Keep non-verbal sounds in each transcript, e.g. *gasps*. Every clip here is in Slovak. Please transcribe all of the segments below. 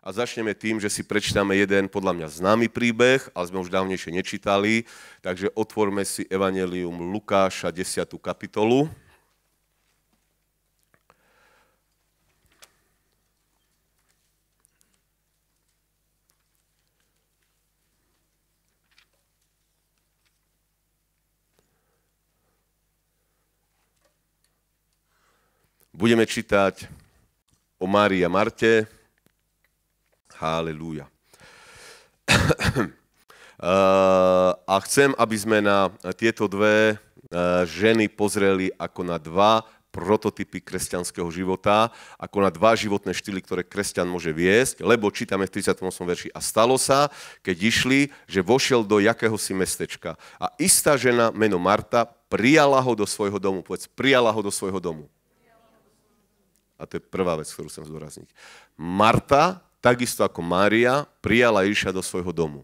a začneme tým, že si prečítame jeden podľa mňa známy príbeh, ale sme už dávnejšie nečítali, takže otvorme si Evangelium Lukáša 10. kapitolu. Budeme čítať o Márii a Marte, Halelúja. *coughs* Eh, a chcem, aby sme na tieto dve eh, ženy pozreli ako na dva prototypy kresťanského života, ako na dva životné štýly, ktoré kresťan môže viesť, lebo čítame v 38. verši a stalo sa, keď išli, že vošiel do jakéhosi mestečka a istá žena meno Marta prijala ho do svojho domu. Povedz, prijala ho do svojho domu. A to je prvá vec, ktorú chcem zdôrazniť. Marta takisto ako Mária, prijala Ježiša do svojho domu.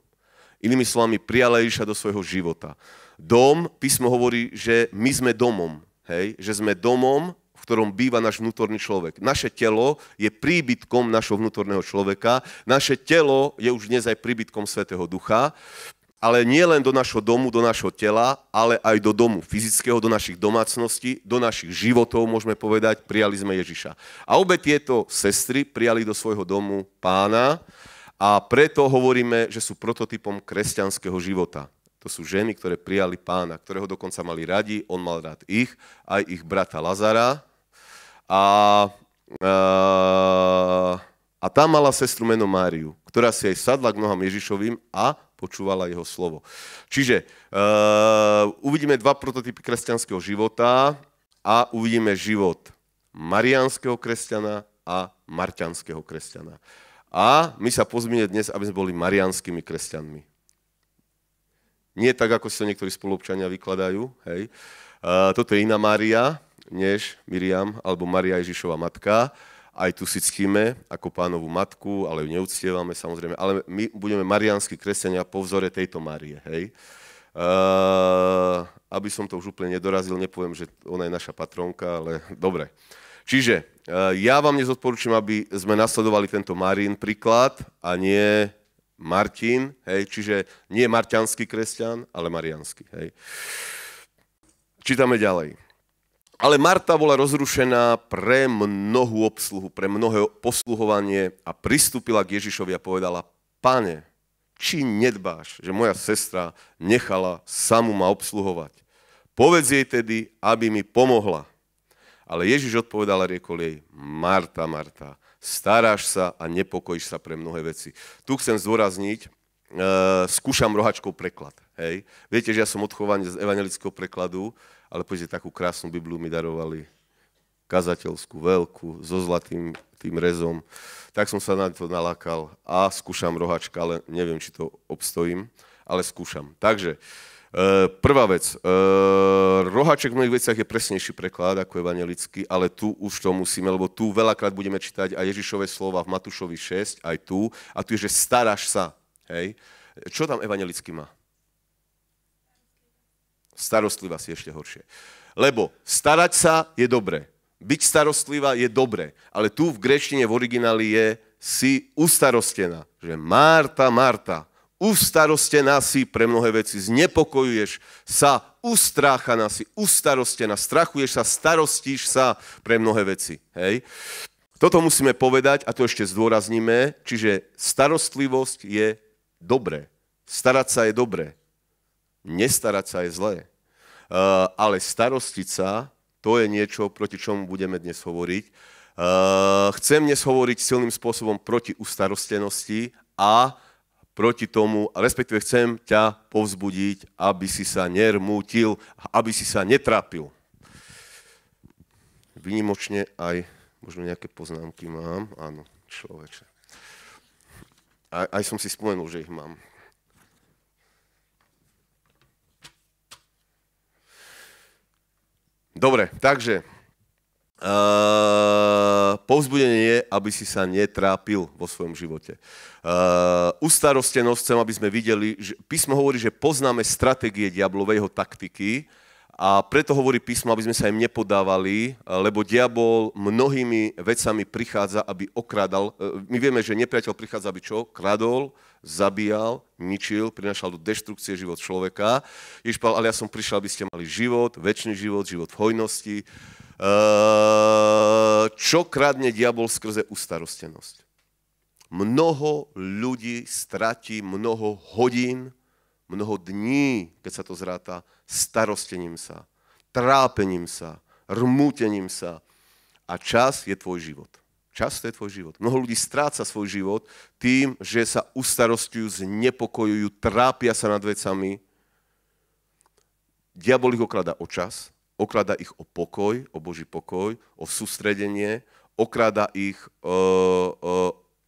Inými slovami, prijala Ježiša do svojho života. Dom, písmo hovorí, že my sme domom. Hej? Že sme domom, v ktorom býva náš vnútorný človek. Naše telo je príbytkom našho vnútorného človeka. Naše telo je už dnes aj príbytkom Svetého Ducha ale nie len do našho domu, do našho tela, ale aj do domu fyzického, do našich domácností, do našich životov, môžeme povedať, prijali sme Ježiša. A obe tieto sestry prijali do svojho domu pána a preto hovoríme, že sú prototypom kresťanského života. To sú ženy, ktoré prijali pána, ktorého dokonca mali radi, on mal rád ich, aj ich brata Lazara. A, a, e, a tá mala sestru meno Máriu, ktorá si aj sadla k nohám Ježišovým a počúvala jeho slovo. Čiže uh, uvidíme dva prototypy kresťanského života a uvidíme život marianského kresťana a marťanského kresťana. A my sa pozmíme dnes, aby sme boli marianskými kresťanmi. Nie tak, ako si to niektorí spolupčania vykladajú. Hej. Uh, toto je iná Mária, než Miriam alebo Maria Ježišova matka aj tu si ctíme ako pánovu matku, ale ju neuctievame samozrejme, ale my budeme marianskí kresenia po vzore tejto Márie, hej. Uh, aby som to už úplne nedorazil, nepoviem, že ona je naša patronka, ale *laughs* dobre. Čiže uh, ja vám nezodporúčam, aby sme nasledovali tento Marín príklad a nie Martin, hej, čiže nie marťanský kresťan, ale marianský, hej. Čítame ďalej. Ale Marta bola rozrušená pre mnohú obsluhu, pre mnohé posluhovanie a pristúpila k Ježišovi a povedala, pane, či nedbáš, že moja sestra nechala samu ma obsluhovať? Povedz jej tedy, aby mi pomohla. Ale Ježiš odpovedal a riekol jej, Marta, Marta, staráš sa a nepokojíš sa pre mnohé veci. Tu chcem zdôrazniť, e, skúšam rohačkou preklad. Hej. Viete, že ja som odchovaný z evangelického prekladu, ale pozrite, takú krásnu Bibliu mi darovali, kazateľskú, veľkú, so zlatým tým rezom. Tak som sa na to nalakal a skúšam rohačka, ale neviem, či to obstojím, ale skúšam. Takže, e, prvá vec, e, rohaček v mnohých veciach je presnejší preklad ako evangelický, ale tu už to musíme, lebo tu veľakrát budeme čítať aj Ježišové slova v Matúšovi 6, aj tu, a tu je, že staráš sa, hej. Čo tam evangelický má? starostlivá si ešte horšie. Lebo starať sa je dobré. Byť starostlivá je dobré. Ale tu v grečtine v origináli je si ustarostená. Že Marta, Marta, ustarostená si pre mnohé veci, znepokojuješ sa, ustráchaná si, ustarostená, strachuješ sa, starostíš sa pre mnohé veci. Hej? Toto musíme povedať a to ešte zdôrazníme, čiže starostlivosť je dobré. Starať sa je dobré. Nestarať sa je zlé, eh, ale starostiť sa, to je niečo, proti čomu budeme dnes hovoriť. Eh, chcem dnes hovoriť silným spôsobom proti ustarostenosti a proti tomu, respektíve chcem ťa povzbudiť, aby si sa nermútil, aby si sa netrápil. Vynimočne aj, možno nejaké poznámky mám, áno, človeče. Aj, aj som si spomenul, že ich mám. Dobre, takže Uh, povzbudenie je, aby si sa netrápil vo svojom živote. Uh, ustarostenosť chcem, aby sme videli, že písmo hovorí, že poznáme stratégie diablovej taktiky, a preto hovorí písmo, aby sme sa im nepodávali, e, lebo diabol mnohými vecami prichádza, aby okradal. E, my vieme, že nepriateľ prichádza, aby čo? Kradol, zabíjal, ničil, prinašal do deštrukcie život človeka. Ježiš povedal, ale ja som prišiel, aby ste mali život, väčší život, život v hojnosti. E, čo kradne diabol skrze ustarostenosť? Mnoho ľudí stratí mnoho hodín, mnoho dní, keď sa to zráta, starostením sa, trápením sa, rmútením sa. A čas je tvoj život. Čas to je tvoj život. Mnoho ľudí stráca svoj život tým, že sa ustarostujú, znepokojujú, trápia sa nad vecami. Diabol ich okrada o čas, okrada ich o pokoj, o Boží pokoj, o sústredenie, okrada ich, e,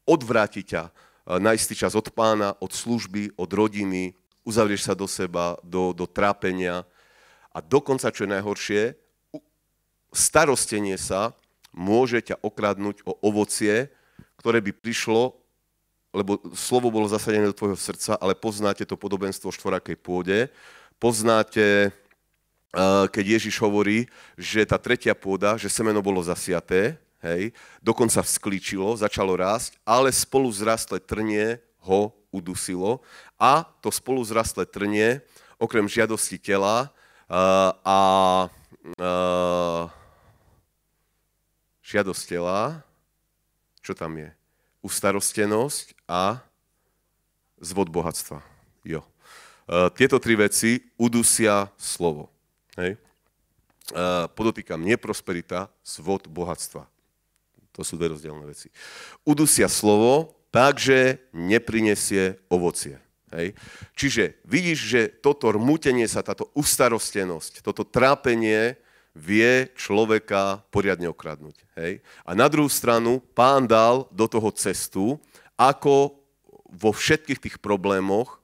e, ťa e, na istý čas od pána, od služby, od rodiny, uzavrieš sa do seba, do, do trápenia a dokonca, čo je najhoršie, starostenie sa môže ťa okradnúť o ovocie, ktoré by prišlo, lebo slovo bolo zasadené do tvojho srdca, ale poznáte to podobenstvo štvorakej pôde, poznáte, eh, keď Ježiš hovorí, že tá tretia pôda, že semeno bolo zasiaté, hej, dokonca vzklíčilo, začalo rásť, ale spolu zrastle trnie ho udusilo a to spolu zrastlé trnie, okrem žiadosti tela eh, a eh, žiadosť tela, čo tam je? Ustarostenosť a zvod bohatstva. Jo. Eh, tieto tri veci udusia slovo. Hej. Podotýkam, neprosperita, zvod bohatstva. To sú dve rozdielne veci. Udusia slovo, takže neprinesie ovocie. Hej. Čiže vidíš, že toto rmutenie sa, táto ustarostenosť, toto trápenie vie človeka poriadne okradnúť. Hej. A na druhú stranu pán dal do toho cestu, ako vo všetkých tých problémoch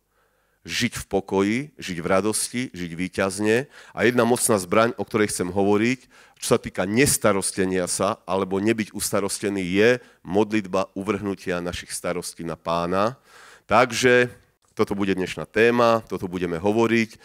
žiť v pokoji, žiť v radosti, žiť výťazne. A jedna mocná zbraň, o ktorej chcem hovoriť, čo sa týka nestarostenia sa alebo nebyť ustarostený, je modlitba uvrhnutia našich starostí na pána. Takže toto bude dnešná téma, toto budeme hovoriť.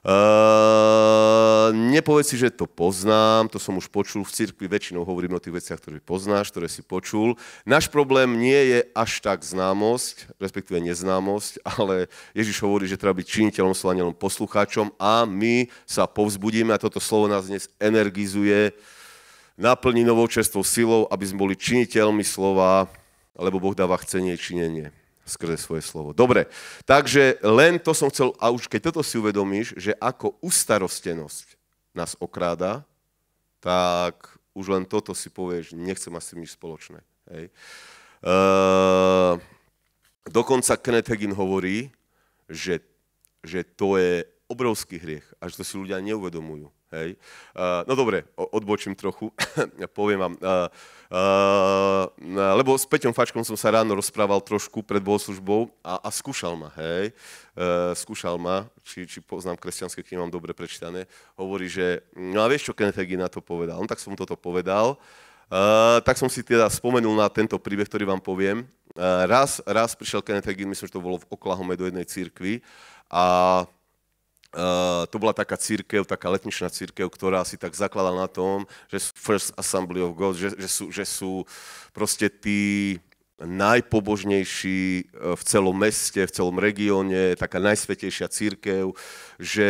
Ehm, nepovedz si, že to poznám, to som už počul v cirkvi, väčšinou hovorím o tých veciach, ktoré poznáš, ktoré si počul. Náš problém nie je až tak známosť, respektíve neznámosť, *laughs* ale Ježiš hovorí, že treba byť činiteľom slova, poslucháčom a my sa povzbudíme a toto slovo nás dnes energizuje, naplní novou čerstvou silou, aby sme boli činiteľmi slova, lebo Boh dáva chcenie činenie skrze svoje slovo. Dobre, takže len to som chcel, a už keď toto si uvedomíš, že ako ustarostenosť nás okráda, tak už len toto si povieš, nechcem asi nič spoločné. Hej. E, dokonca Kenneth Hagin hovorí, že, že to je obrovský hriech a že to si ľudia neuvedomujú. Hej. Uh, no dobre, odbočím trochu, *laughs* poviem vám. Uh, uh, lebo s Peťom Fačkom som sa ráno rozprával trošku pred bohoslužbou a, a skúšal ma, hej. Uh, skúšal ma, či, či poznám kresťanské knihy, mám dobre prečítané. Hovorí, že, no a vieš, čo Kenneth Hagin na to povedal? No tak som toto povedal. Uh, tak som si teda spomenul na tento príbeh, ktorý vám poviem. Uh, raz, raz prišiel Kenneth Hagin, myslím, že to bolo v Oklahome do jednej církvy a Eh, to bola taká církev, taká letničná církev, ktorá si tak zakladala na tom, že sú First Assembly of God, že, že, sú, že sú proste tí najpobožnejší eh, v celom meste, v celom regióne, taká najsvetejšia církev, že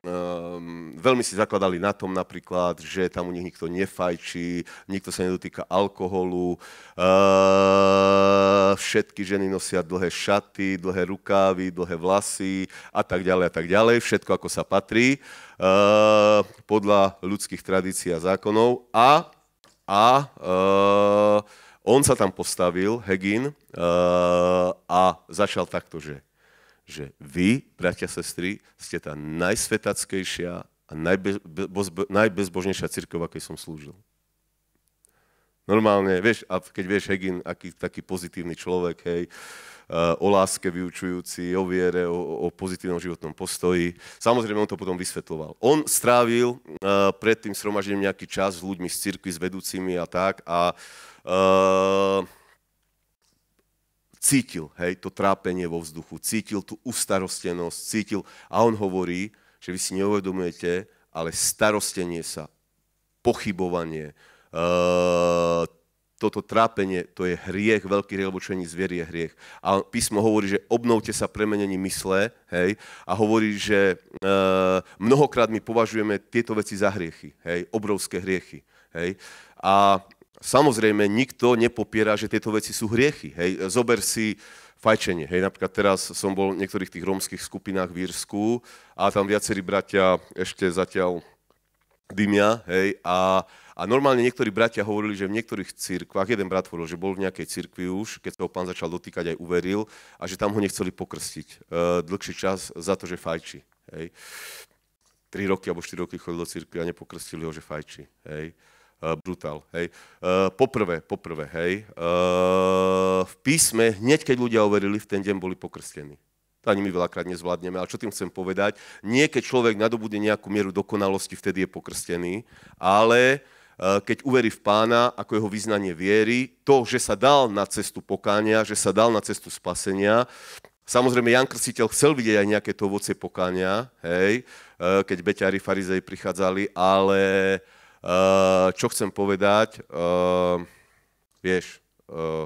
um, veľmi si zakladali na tom napríklad, že tam u nich nikto nefajčí, nikto sa nedotýka alkoholu, uh, všetky ženy nosia dlhé šaty, dlhé rukávy, dlhé vlasy a tak ďalej a tak ďalej, všetko ako sa patrí uh, podľa ľudských tradícií a zákonov a, a uh, on sa tam postavil, Hegin, eh, a začal takto, že, že vy, bratia, sestry, ste tá najsvetackejšia a najbe, najbezbožnejšia církev, akej som slúžil. Normálne, vieš, a keď vieš Hegin, aký taký pozitívny človek, hej, eh, o láske vyučujúci, o viere, o, o pozitívnom životnom postoji. Samozrejme, on to potom vysvetloval. On strávil eh, pred tým sromaždením nejaký čas s ľuďmi z cirkvi, s vedúcimi a tak a Uh, cítil, hej, to trápenie vo vzduchu, cítil tú ustarostenosť, cítil, a on hovorí, že vy si neuvedomujete, ale starostenie sa, pochybovanie, uh, toto trápenie, to je hriech, veľký hriech, lebo čo je zvier je hriech. A písmo hovorí, že obnovte sa premenení mysle, hej, a hovorí, že e, mnohokrát my považujeme tieto veci za hriechy, hej, obrovské hriechy, hej. A Samozrejme, nikto nepopiera, že tieto veci sú hriechy. Hej, zober si fajčenie. Hej, napríklad teraz som bol v niektorých tých rómskych skupinách v Írsku a tam viacerí bratia ešte zatiaľ dymia, hej, a, a normálne niektorí bratia hovorili, že v niektorých cirkvách, jeden brat hovoril, že bol v nejakej cirkvi už, keď sa ho pán začal dotýkať, aj uveril, a že tam ho nechceli pokrstiť e, dlhší čas za to, že fajči, hej. Tri roky alebo štyri roky chodil do cirkvi a nepokrstili ho, že fajči, hej. E, Eh, brutál, hej. Eh, poprvé, poprvé, hej, eh, v písme, hneď keď ľudia overili, v ten deň boli pokrstení. To ani my veľakrát nezvládneme, ale čo tým chcem povedať, nie keď človek nadobude nejakú mieru dokonalosti, vtedy je pokrstený, ale keď uverí v pána, ako jeho význanie viery, to, že sa dal na cestu pokánia, že sa dal na cestu spasenia. Samozrejme, Jan Krstiteľ chcel vidieť aj nejaké to ovocie pokania. hej, keď beťári farizej prichádzali, ale Eh, čo chcem povedať, eh, vieš, eh,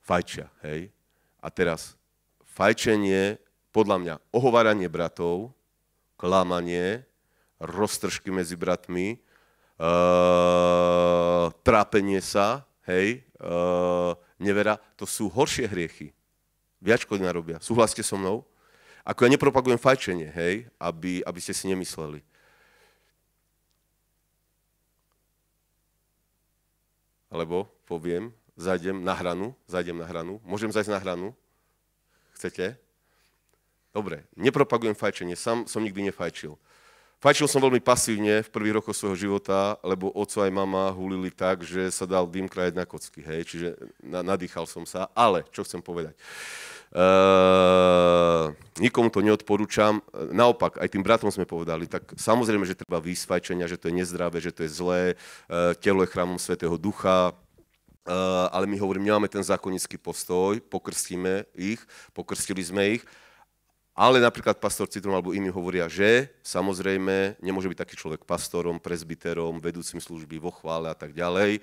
fajčia, hej. A teraz, fajčenie, podľa mňa, ohováranie bratov, klamanie, roztržky medzi bratmi, uh, trápenie sa, hej, uh, nevera, to sú horšie hriechy. Viačko narobia. Súhlaste so mnou? Ako ja nepropagujem fajčenie, hej, aby, aby ste si nemysleli. lebo poviem, zajdem na hranu, zajdem na hranu, môžem zajsť na hranu, chcete? Dobre, nepropagujem fajčenie, sám som nikdy nefajčil. Fajčil som veľmi pasívne v prvých rokoch svojho života, lebo oco aj mama hulili tak, že sa dal dým krajať na kocky, hej, čiže na, nadýchal som sa, ale čo chcem povedať. Uh, nikomu to neodporúčam. Naopak, aj tým bratom sme povedali, tak samozrejme, že treba výsvajčenia, že to je nezdravé, že to je zlé, uh, telo je chrámom Svetého Ducha, uh, ale my hovorím, nemáme ten zákonický postoj, pokrstíme ich, pokrstili sme ich ale napríklad pastor Citron alebo iní hovoria, že samozrejme nemôže byť taký človek pastorom, prezbiterom, vedúcim služby vo chvále a tak ďalej.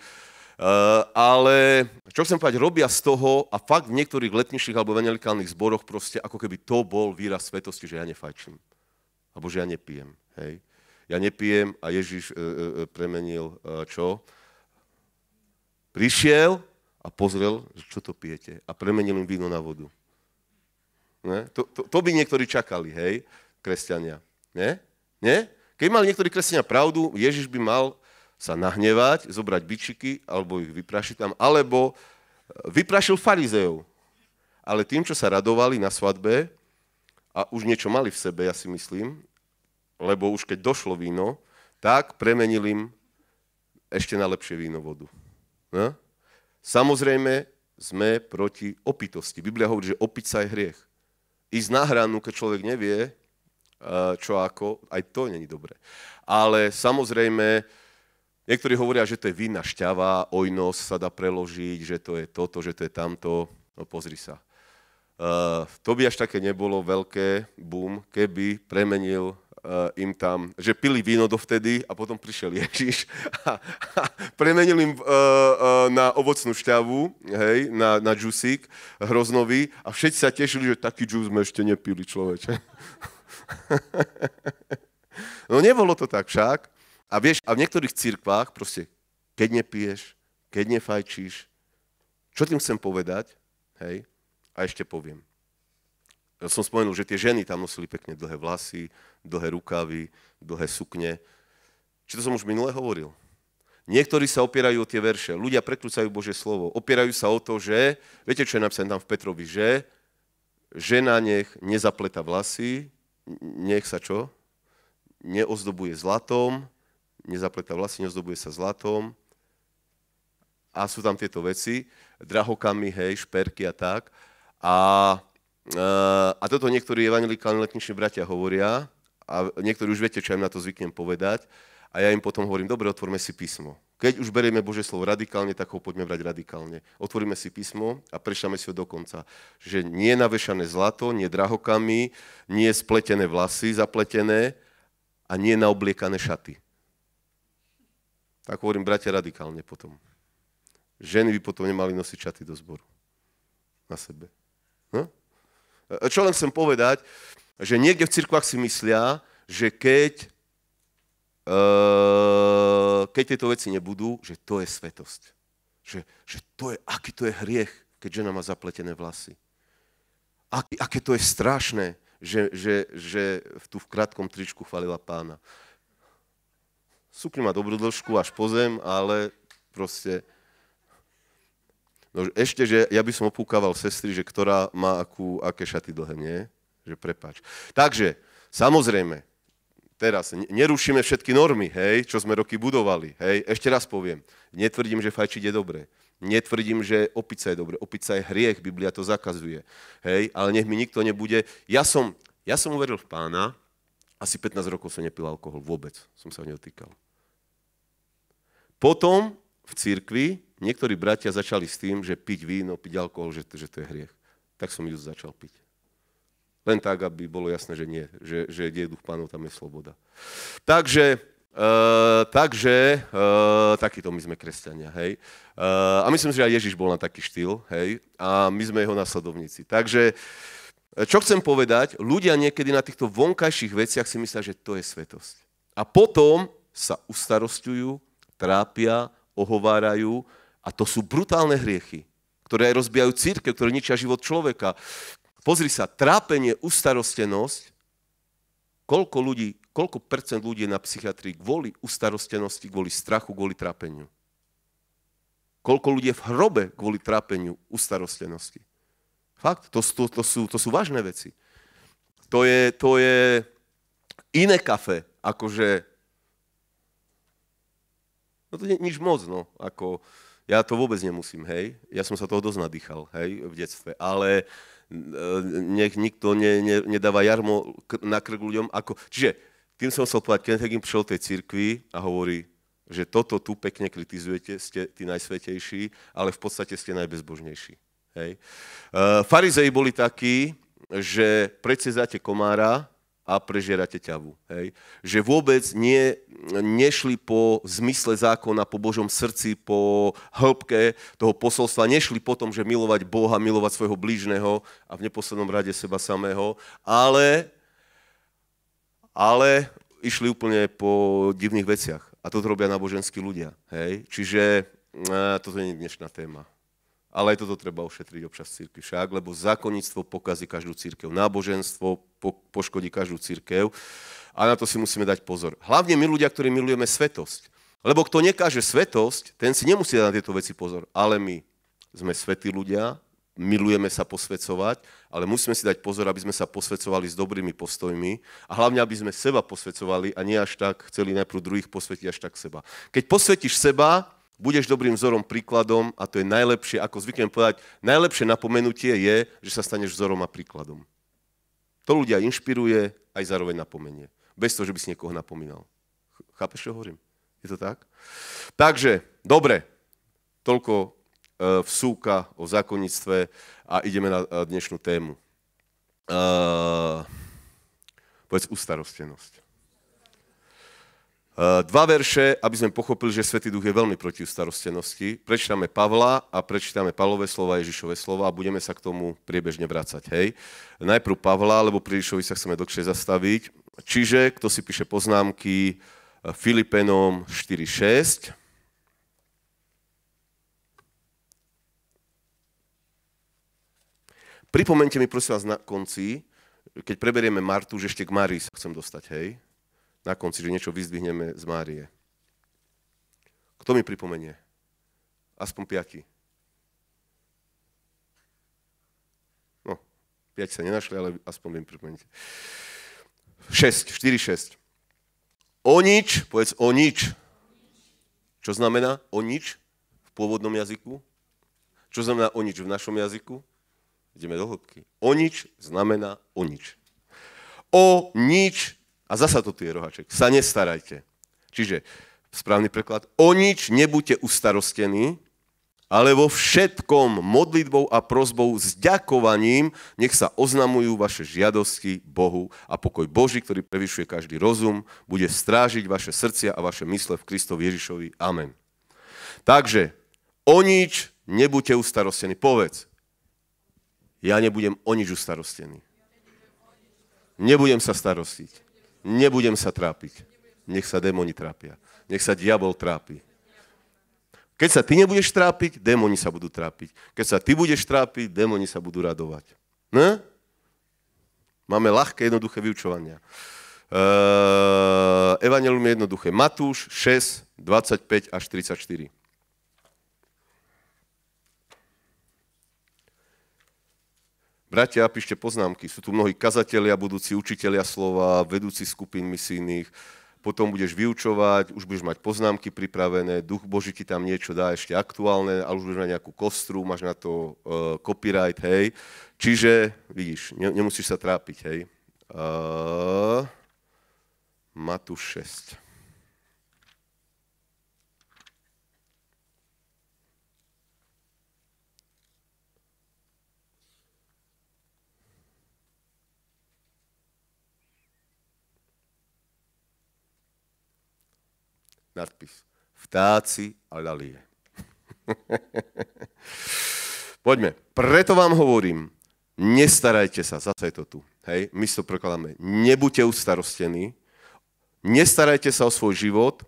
Uh, ale čo chcem povedať, robia z toho a fakt v niektorých letniších alebo venelikálnych zboroch proste ako keby to bol výraz svetosti, že ja nefajčím. Alebo že ja nepijem. Hej. Ja nepijem a Ježiš uh, uh, premenil uh, čo? Prišiel a pozrel, že čo to pijete. A premenil im víno na vodu. Ne? To, to, to by niektorí čakali, hej, kresťania. Ne? Ne? Keď mali niektorí kresťania pravdu, Ježiš by mal sa nahnevať, zobrať byčiky, alebo ich vyprašiť tam, alebo e, vyprašil farizeov. Ale tým, čo sa radovali na svadbe a už niečo mali v sebe, ja si myslím, lebo už keď došlo víno, tak premenil im ešte na lepšie víno vodu. Ne? Samozrejme, sme proti opitosti. Biblia hovorí, že opica je hriech ísť na hranu, keď človek nevie, eh, čo ako, aj to není dobre. Ale samozrejme, niektorí hovoria, že to je vina šťava, ojnosť sa dá preložiť, že to je toto, že to je tamto. No pozri sa. Uh, to by až také nebolo veľké bum, keby premenil Eh, im tam, že pili víno dovtedy a potom prišiel Ježiš a, a premenil im eh, eh, na ovocnú šťavu, hej, na, na džusík hroznový a všetci sa tešili, že taký džus sme ešte nepili, človeče. *laughs* No nebolo to tak však. A vieš, a v niektorých cirkvách proste, keď nepiješ, keď nefajčíš, čo tým chcem povedať, hej, a ešte poviem. Ja som spomenul, že tie ženy tam nosili pekne dlhé vlasy, dlhé rukavy, dlhé sukne. Či to som už minule hovoril? Niektorí sa opierajú o tie verše. Ľudia prekrúcajú Božie slovo. Opierajú sa o to, že, viete, čo je napísané tam v Petrovi, že žena nech nezapleta vlasy, nech sa čo? Neozdobuje zlatom, nezapleta vlasy, neozdobuje sa zlatom. A sú tam tieto veci, drahokami, hej, šperky a tak. A, e, a toto niektorí evangelikálne letniční bratia hovoria, a niektorí už viete, čo im na to zvyknem povedať. A ja im potom hovorím, dobre, otvorme si písmo. Keď už berieme Bože slovo radikálne, tak ho poďme brať radikálne. Otvoríme si písmo a prešame si ho dokonca. Že nie navešané zlato, nie drahokami, nie spletené vlasy zapletené a nie naobliekané šaty. Tak hovorím, bratia, radikálne potom. Ženy by potom nemali nosiť šaty do zboru. Na sebe. No? E, čo len chcem povedať, že niekde v cirkvách si myslia, že keď, uh, keď tieto veci nebudú, že to je svetosť. Že, že to je, aký to je hriech, keď žena má zapletené vlasy. Aký, aké to je strašné, že, že, že tu v krátkom tričku chvalila pána. Sukni má dobrú dĺžku až po zem, ale proste... No ešte, že ja by som opúkával sestry, že ktorá má akú, aké šaty dlhé, nie? že prepáč. Takže, samozrejme, teraz nerušíme všetky normy, hej, čo sme roky budovali, hej, ešte raz poviem, netvrdím, že fajčiť je dobré, netvrdím, že opica je dobré, opica je hriech, Biblia to zakazuje, hej, ale nech mi nikto nebude, ja som, ja som uveril v pána, asi 15 rokov som nepil alkohol, vôbec som sa neotýkal. Potom v cirkvi niektorí bratia začali s tým, že piť víno, piť alkohol, že, že to je hriech. Tak som ju začal piť. Len tak, aby bolo jasné, že nie, že, že kde je duch pánov, tam je sloboda. Takže, uh, takže uh, eh, takýto my sme kresťania, hej. Uh, a myslím si, že aj Ježiš bol na taký štýl, hej. A my sme jeho nasledovníci. Takže, čo chcem povedať, ľudia niekedy na týchto vonkajších veciach si myslia, že to je svetosť. A potom sa ustarostujú, trápia, ohovárajú a to sú brutálne hriechy, ktoré aj rozbijajú církev, ktoré ničia život človeka, Pozri sa, trápenie, ustarostenosť, koľko ľudí, koľko percent ľudí je na psychiatrii kvôli ustarostenosti, kvôli strachu, kvôli trápeniu. Koľko ľudí je v hrobe kvôli trápeniu, ustarostenosti. Fakt, to, to, to, sú, to sú vážne veci. To je, to je iné kafe, akože... No to nie nič moc, no. Ako, ja to vôbec nemusím, hej. Ja som sa toho dosť nadýchal, hej, v detstve. Ale, uh, nech nikto ne, ne, nedáva jarmo na krk ľuďom. Ako... Čiže tým som chcel povedať, keď Hagin prišiel tej cirkvi a hovorí, že toto tu pekne kritizujete, ste tí najsvetejší, ale v podstate ste najbezbožnejší. Hej. Uh, farizei boli takí, že predsedáte komára, a prežierate ťavu. Hej? Že vôbec nie, nešli po zmysle zákona, po Božom srdci, po hĺbke toho posolstva, nešli po tom, že milovať Boha, milovať svojho blížneho a v neposlednom rade seba samého, ale, ale išli úplne po divných veciach. A to robia boženskí ľudia. Hej? Čiže eh, toto nie je dnešná téma ale aj toto treba ošetriť občas církvi však, lebo zákonníctvo pokazí každú církev, náboženstvo po, poškodí každú církev a na to si musíme dať pozor. Hlavne my ľudia, ktorí milujeme svetosť. Lebo kto nekáže svetosť, ten si nemusí dať na tieto veci pozor. Ale my sme svetí ľudia, milujeme sa posvecovať, ale musíme si dať pozor, aby sme sa posvecovali s dobrými postojmi a hlavne, aby sme seba posvecovali a nie až tak chceli najprv druhých posvetiť až tak seba. Keď posvetíš seba, budeš dobrým vzorom, príkladom a to je najlepšie, ako zvyknem povedať, najlepšie napomenutie je, že sa staneš vzorom a príkladom. To ľudia inšpiruje, aj zároveň napomenie. Bez toho, že by si niekoho napomínal. Chápeš, čo hovorím? Je to tak? Takže, dobre. Toľko e, vsúka o zákonnictve a ideme na e, dnešnú tému. Uh, povedz ustarostenosť. Eh, dva verše, aby sme pochopili, že Svetý Duch je veľmi proti starostenosti. Prečítame Pavla a prečítame Pavlové slova, Ježišové slova a budeme sa k tomu priebežne vrácať. Hej. Najprv Pavla, lebo pri Ježišovi sa chceme dlhšie zastaviť. Čiže, kto si píše poznámky, eh, Filipenom 4.6. Pripomente mi prosím vás na konci, keď preberieme Martu, že ešte k Marii sa chcem dostať, hej? na konci, že niečo vyzdvihneme z Márie. Kto mi pripomenie? Aspoň piati. No, piati sa nenašli, ale aspoň viem pripomeníte. 6, 4, 6. O nič, povedz o nič. Čo znamená o nič v pôvodnom jazyku? Čo znamená o nič v našom jazyku? Ideme do hĺbky. O nič znamená o nič. O nič a zasa to tu je rohaček. Sa nestarajte. Čiže správny preklad. O nič nebuďte ustarostení, ale vo všetkom modlitbou a prozbou s ďakovaním nech sa oznamujú vaše žiadosti Bohu a pokoj Boží, ktorý prevyšuje každý rozum, bude strážiť vaše srdcia a vaše mysle v Kristovi Ježišovi. Amen. Takže o nič nebuďte ustarostení. Povedz, ja nebudem o nič ustarostený. Nebudem sa starostiť. Nebudem sa trápiť. Nech sa démoni trápia. Nech sa diabol trápi. Keď sa ty nebudeš trápiť, démoni sa budú trápiť. Keď sa ty budeš trápiť, démoni sa budú radovať. Ne? Hm? Máme ľahké, jednoduché vyučovania. Ehm, evangelium je jednoduché. Matúš 6, 25 až 34. Bratia, píšte poznámky. Sú tu mnohí kazatelia, budúci učitelia slova, vedúci skupín misijných. Potom budeš vyučovať, už budeš mať poznámky pripravené, duch Boží ti tam niečo dá ešte aktuálne, ale už budeš mať nejakú kostru, máš na to uh, copyright, hej. Čiže, vidíš, ne, nemusíš sa trápiť, hej. Uh, Matúš 6. nadpis. Vtáci a lalie. *laughs* Poďme. Preto vám hovorím, nestarajte sa, zase je to tu. Hej, my to prekladáme. Nebuďte ustarostení, nestarajte sa o svoj život,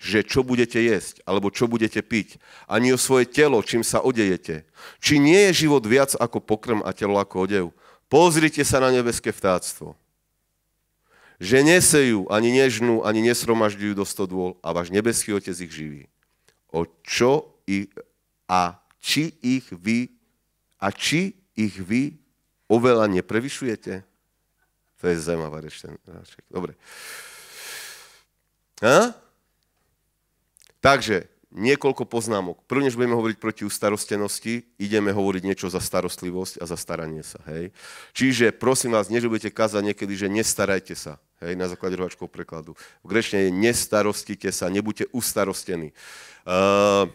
že čo budete jesť, alebo čo budete piť, ani o svoje telo, čím sa odejete. Či nie je život viac ako pokrm a telo ako odev? Pozrite sa na nebeské vtáctvo že nesejú, ani nežnú, ani nesromažďujú do stodôl a váš nebeský Otec ich živí. O čo ich, a či ich vy, a či ich vy oveľa neprevyšujete? To je zaujímavá reč, Dobre. Ha? Takže, niekoľko poznámok. Prvne, než budeme hovoriť proti ustarostenosti, ideme hovoriť niečo za starostlivosť a za staranie sa. Hej? Čiže prosím vás, než budete kázať niekedy, že nestarajte sa. Hej, na základe rohačkov prekladu. V grečne je nestarostite sa, nebuďte ustarostení. Uh,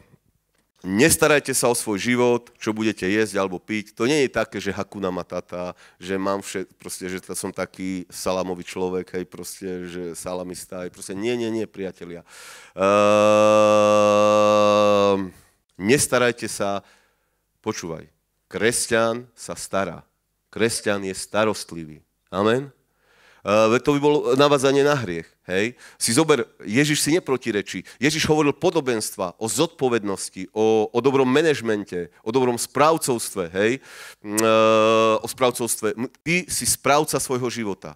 nestarajte sa o svoj život, čo budete jesť alebo piť. To nie je také, že Hakuna Matata, že mám všet, proste, že som taký salamový človek, hej, proste, že salamista, hej, proste, nie, nie, nie, priatelia. Uh, nestarajte sa, počúvaj, kresťan sa stará. Kresťan je starostlivý. Amen? Uh, to by bolo navázanie na hriech. Hej? Si zober, Ježiš si neprotirečí. Ježiš hovoril podobenstva o zodpovednosti, o, o dobrom manažmente, o dobrom správcovstve, hej? Uh, o správcovstve. Ty si správca svojho života.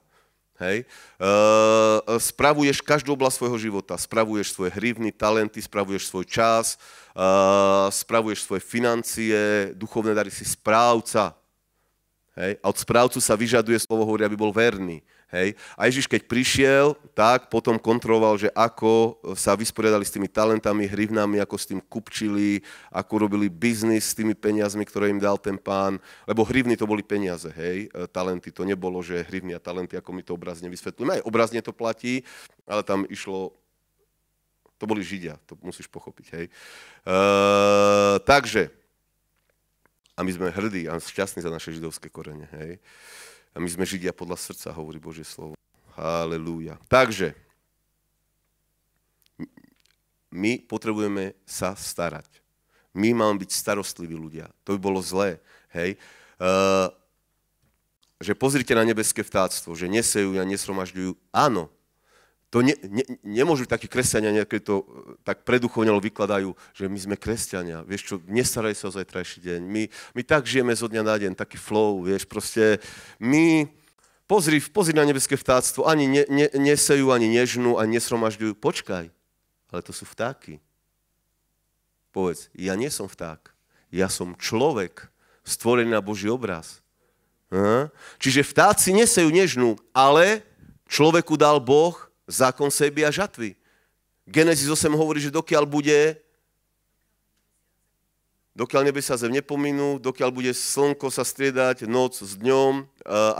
Hej? Uh, spravuješ každú oblasť svojho života. Spravuješ svoje hrivny, talenty, spravuješ svoj čas, uh, spravuješ svoje financie, duchovné dary, si správca. Hej? A od správcu sa vyžaduje slovo hovorí, aby bol verný. Hej. A Ježiš, keď prišiel, tak potom kontroloval, že ako sa vysporiadali s tými talentami, hrivnami, ako s tým kupčili, ako robili biznis s tými peniazmi, ktoré im dal ten pán. Lebo hrivny to boli peniaze, hej. E, talenty to nebolo, že hrivny a talenty, ako my to obrazne vysvetlíme. Aj obrazne to platí, ale tam išlo to boli Židia, to musíš pochopiť, hej. Eee, takže, a my sme hrdí a šťastní za naše židovské korene, hej. A my sme Židia podľa srdca, hovorí Božie slovo. Halelúja. Takže, my potrebujeme sa starať. My máme byť starostliví ľudia. To by bolo zlé, hej. Uh, že pozrite na nebeské vtáctvo, že nesejú a nesromažďujú. Áno, to ne, ne, nemôžu takí kresťania, nejaké to eh, tak preduchovňalo vykladajú, že my sme kresťania, vieš čo, nestaraj sa o zajtrajší deň. My, my tak žijeme zo dňa na deň, taký flow, vieš, proste my, pozri, pozri na nebeské vtáctvo, ani ne, ne, nesejú, ani nežnú, ani nesromažďujú. Počkaj, ale to sú vtáky. Povedz, ja nie som vták, ja som človek, stvorený na Boží obraz. Aha. Hm? Čiže vtáci nesejú nežnú, ale človeku dal Boh zákon seby a žatvy. Genesis 8 hovorí, že dokiaľ bude dokiaľ sa zem nepominú, dokiaľ bude slnko sa striedať noc s dňom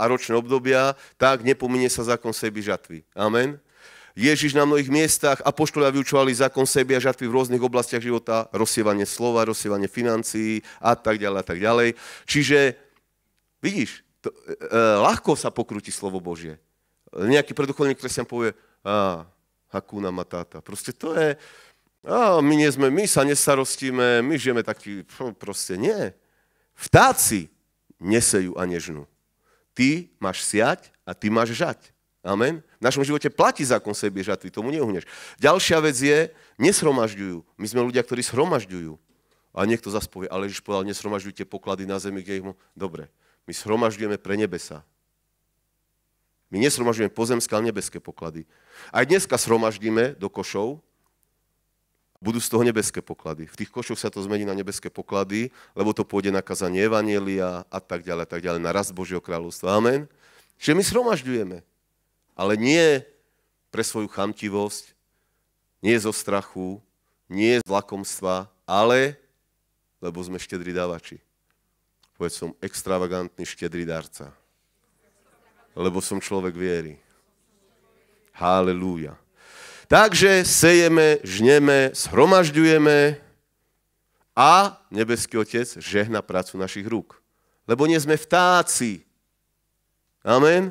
a ročné obdobia, tak nepominie sa zákon seby žatvy. Amen. Ježiš na mnohých miestach, a apoštolia vyučovali zákon seby a žatvy v rôznych oblastiach života, rozsievanie slova, rozsievanie financií a tak ďalej a tak ďalej. Čiže, vidíš, to, e, e ľahko sa pokrúti slovo Božie nejaký preduchovný kresťan povie, a Hakuna Matata. Proste to je, a my, nie sme, my sa nesarostíme, my žijeme taký, proste nie. Vtáci nesejú a nežnú. Ty máš siať a ty máš žať. Amen. V našom živote platí zákon sebe žatvy, tomu neuhneš. Ďalšia vec je, neshromažďujú. My sme ľudia, ktorí shromažďujú. A niekto zase povie, ale Ježiš povedal, neshromažďujte poklady na zemi, kde ich mu... Dobre, my shromažďujeme pre nebesa. My nesromažujeme pozemské, ale nebeské poklady. Aj dneska sromaždíme do košov, budú z toho nebeské poklady. V tých košoch sa to zmení na nebeské poklady, lebo to pôjde na kazanie Evanielia a tak ďalej, a tak ďalej, na rast Božieho kráľovstva. Amen. Čiže my sromažďujeme, ale nie pre svoju chamtivosť, nie zo strachu, nie z lakomstva, ale lebo sme štedri dávači. Povedz som extravagantný štedrý darca lebo som človek viery. Halelúja. Takže sejeme, žneme, shromažďujeme a nebeský Otec žehna prácu našich rúk. Lebo nie sme vtáci. Amen.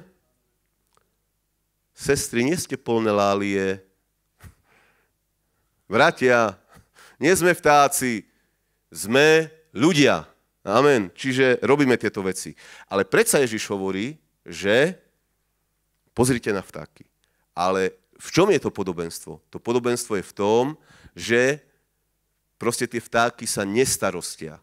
Sestry, nie ste polné lálie. Bratia, nie sme vtáci, sme ľudia. Amen. Čiže robíme tieto veci. Ale predsa Ježiš hovorí, že pozrite na vtáky. Ale v čom je to podobenstvo? To podobenstvo je v tom, že proste tie vtáky sa nestarostia.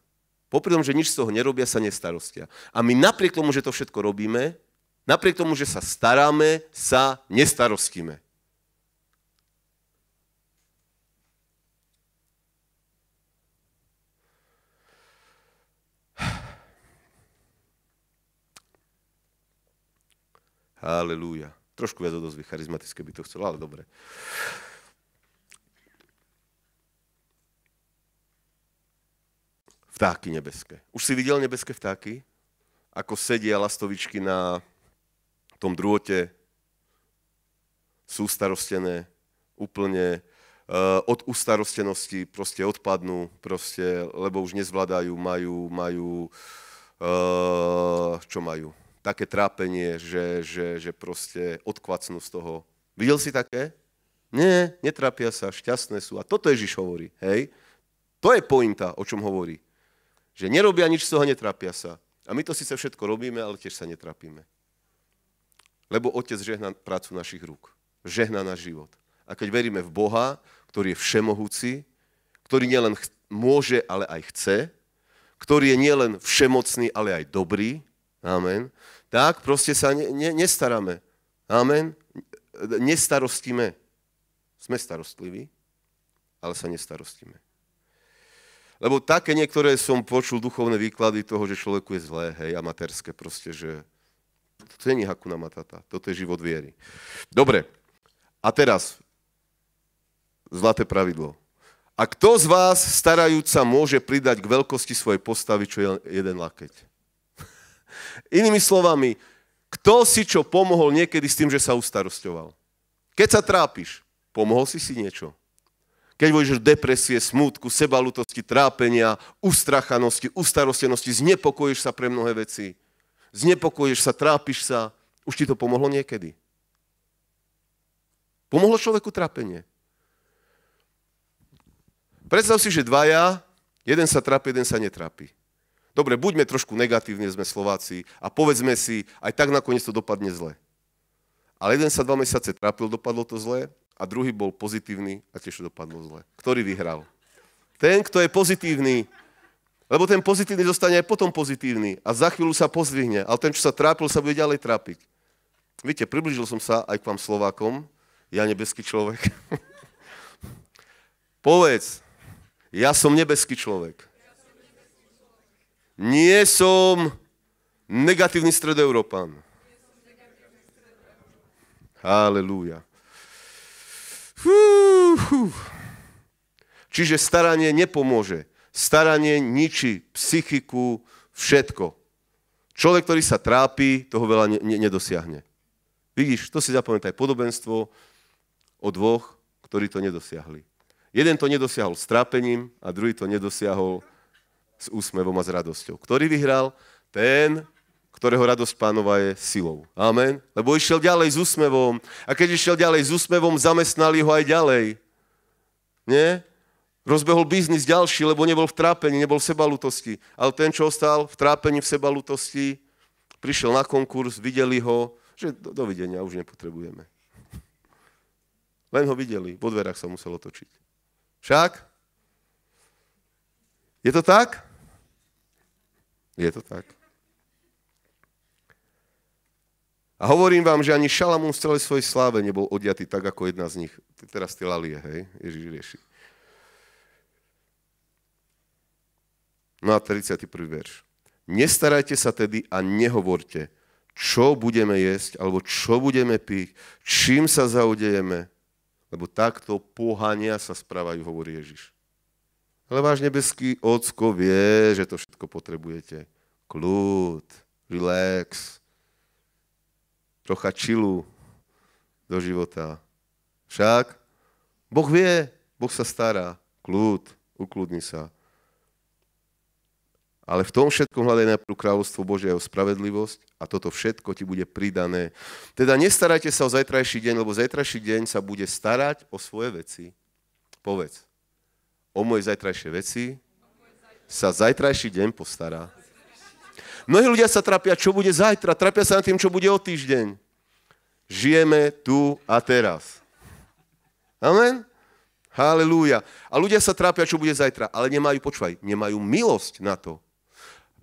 Popri tom, že nič z toho nerobia, sa nestarostia. A my napriek tomu, že to všetko robíme, napriek tomu, že sa staráme, sa nestarostíme. Halelúja. Trošku viac odozvy, charizmatické by to chcelo, ale dobre. Vtáky nebeské. Už si videl nebeské vtáky? Ako sedia lastovičky na tom drôte, sú starostené, úplne uh, od ustarostenosti proste odpadnú, proste, lebo už nezvládajú, majú, majú, uh, čo majú? také trápenie, že, že, že proste odkvacnú z toho. Videl si také? Nie, netrápia sa, šťastné sú. A toto Ježiš hovorí, hej? To je pointa, o čom hovorí. Že nerobia nič z toho, netrápia sa. A my to síce všetko robíme, ale tiež sa netrápime. Lebo Otec žehna prácu našich rúk. Žehna náš život. A keď veríme v Boha, ktorý je všemohúci, ktorý nielen ch- môže, ale aj chce, ktorý je nielen všemocný, ale aj dobrý, amen, tak proste sa ne, ne, nestaráme. Amen. Nestarostíme. Sme starostliví, ale sa nestarostíme. Lebo také niektoré som počul duchovné výklady toho, že človeku je zlé, hej, amatérske proste, že to nie je Hakuna Matata, toto je život viery. Dobre, a teraz zlaté pravidlo. A kto z vás, starajúca, môže pridať k veľkosti svojej postavy čo je jeden lakeť? Inými slovami, kto si čo pomohol niekedy s tým, že sa ustarostoval? Keď sa trápiš, pomohol si si niečo. Keď vojíš depresie, smútku, sebalutosti, trápenia, ustrachanosti, ustarostenosti, znepokojíš sa pre mnohé veci. Znepokojíš sa, trápiš sa. Už ti to pomohlo niekedy. Pomohlo človeku trápenie. Predstav si, že dvaja, jeden sa trápi, jeden sa netrápi. Dobre, buďme trošku negatívne, sme Slováci a povedzme si, aj tak nakoniec to dopadne zle. Ale jeden sa dva mesiace trápil, dopadlo to zle a druhý bol pozitívny a tiež to dopadlo zle. Ktorý vyhral? Ten, kto je pozitívny, lebo ten pozitívny zostane aj potom pozitívny a za chvíľu sa pozvihne, ale ten, čo sa trápil, sa bude ďalej trápiť. Viete, približil som sa aj k vám Slovákom, ja nebeský človek. *laughs* Povedz, ja som nebeský človek. Nie som negatívny stredoeurópan. Halelúja. Čiže staranie nepomôže. Staranie ničí psychiku, všetko. Človek, ktorý sa trápi, toho veľa ne- ne- nedosiahne. Vidíš, to si zapamätaj podobenstvo o dvoch, ktorí to nedosiahli. Jeden to nedosiahol s trápením a druhý to nedosiahol s úsmevom a s radosťou. Ktorý vyhral? Ten, ktorého radosť pánova je silou. Amen. Lebo išiel ďalej s úsmevom. A keď išiel ďalej s úsmevom, zamestnali ho aj ďalej. Nie? Rozbehol biznis ďalší, lebo nebol v trápení, nebol v sebalutosti. Ale ten, čo ostal v trápení, v sebalutosti, prišiel na konkurs, videli ho, že do, dovidenia už nepotrebujeme. Len ho videli, po dverách sa muselo točiť. Však? Je to tak? Je to tak. A hovorím vám, že ani Šalamún v celej svojej sláve nebol odiatý tak, ako jedna z nich. Teraz tie lalie, hej? Ježiš rieši. No a 31. verš. Nestarajte sa tedy a nehovorte, čo budeme jesť, alebo čo budeme piť, čím sa zaudejeme, lebo takto pohania sa správajú, hovorí Ježiš. Ale váš nebeský ocko vie, že to všetko potrebujete. Kľud, relax, trocha čilu do života. Však Boh vie, Boh sa stará. Kľud, ukludni sa. Ale v tom všetkom hľadaj najprv kráľovstvo Božia jeho spravedlivosť a toto všetko ti bude pridané. Teda nestarajte sa o zajtrajší deň, lebo zajtrajší deň sa bude starať o svoje veci. Povedz, o moje zajtrajšie veci sa zajtrajší deň postará. Mnohí ľudia sa trápia, čo bude zajtra, trápia sa nad tým, čo bude o týždeň. Žijeme tu a teraz. Amen? Halelúja. A ľudia sa trápia, čo bude zajtra, ale nemajú, počúvaj, nemajú milosť na to.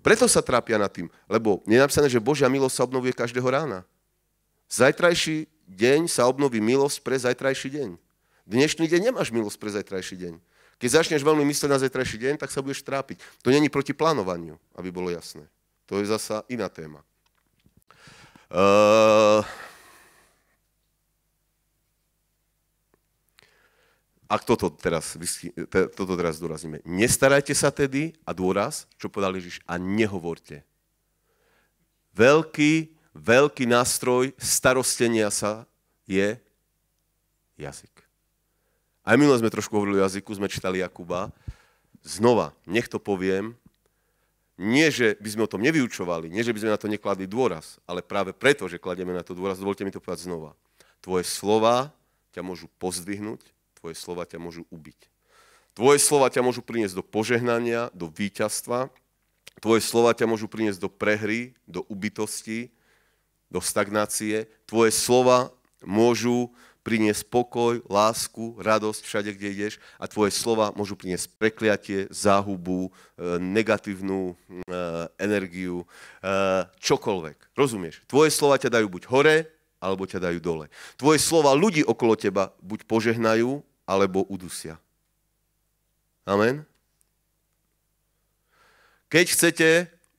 Preto sa trápia nad tým, lebo je napísané, že Božia milosť sa obnovuje každého rána. Zajtrajší deň sa obnoví milosť pre zajtrajší deň. Dnešný deň nemáš milosť pre zajtrajší deň. Keď začneš veľmi mysleť na zajtrajší deň, tak sa budeš trápiť. To není proti plánovaniu, aby bolo jasné. To je zasa iná téma. Uh... Ak toto teraz, toto teraz dorazíme. Nestarajte sa tedy, a dôraz, čo povedal Ježiš, a nehovorte. Veľký, veľký nástroj starostenia sa je jazyk. Aj minule sme trošku hovorili o jazyku, sme čítali Jakuba. Znova, nech to poviem, nie, že by sme o tom nevyučovali, nie, že by sme na to nekladli dôraz, ale práve preto, že kladieme na to dôraz, dovolte mi to povedať znova. Tvoje slova ťa môžu pozdvihnúť, tvoje slova ťa môžu ubiť. Tvoje slova ťa môžu priniesť do požehnania, do víťazstva, tvoje slova ťa môžu priniesť do prehry, do ubytosti, do stagnácie. Tvoje slova môžu priniesť pokoj, lásku, radosť všade, kde ideš a tvoje slova môžu priniesť prekliatie, záhubu, e, negatívnu e, energiu, e, čokoľvek. Rozumieš? Tvoje slova ťa dajú buď hore, alebo ťa dajú dole. Tvoje slova ľudí okolo teba buď požehnajú, alebo udusia. Amen? Keď chcete,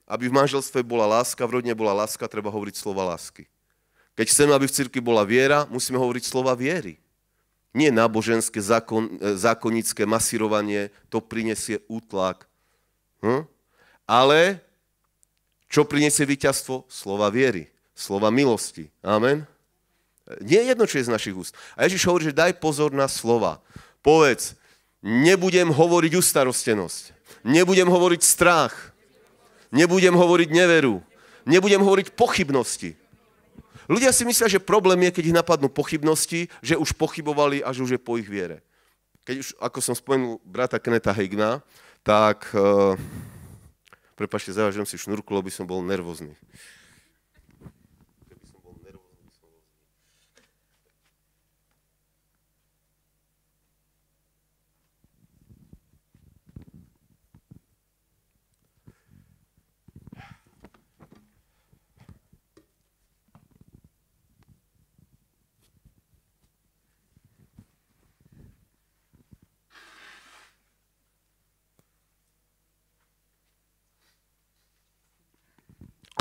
aby v manželstve bola láska, v rodine bola láska, treba hovoriť slova lásky. Keď chceme, aby v cirkvi bola viera, musíme hovoriť slova viery. Nie náboženské, zákon, e, zákonické masírovanie, to prinesie útlak. Hm? Ale čo prinesie víťazstvo? Slova viery, slova milosti. Amen. Nie je jedno, čo je z našich úst. A Ježiš hovorí, že daj pozor na slova. Povedz, nebudem hovoriť ustarostenosť, nebudem hovoriť strach, nebudem hovoriť neveru, nebudem hovoriť pochybnosti. Ľudia si myslia, že problém je, keď ich napadnú pochybnosti, že už pochybovali a že už je po ich viere. Keď už, ako som spomenul brata Kneta Higna, tak... Uh, eh, Prepašte, zavážem si šnurku, lebo som bol nervózny. Uh,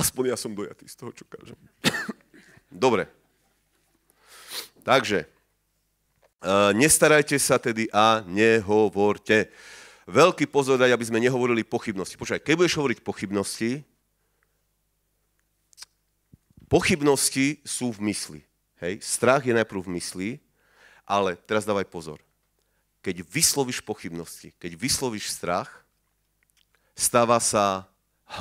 Aspoň ja som dojatý z toho, čo kážem. Dobre. Takže, e, nestarajte sa tedy a nehovorte. Veľký pozor dať, aby sme nehovorili pochybnosti. Počkaj, keď budeš hovoriť pochybnosti, pochybnosti sú v mysli. Hej? Strach je najprv v mysli, ale teraz dávaj pozor. Keď vyslovíš pochybnosti, keď vyslovíš strach, stáva sa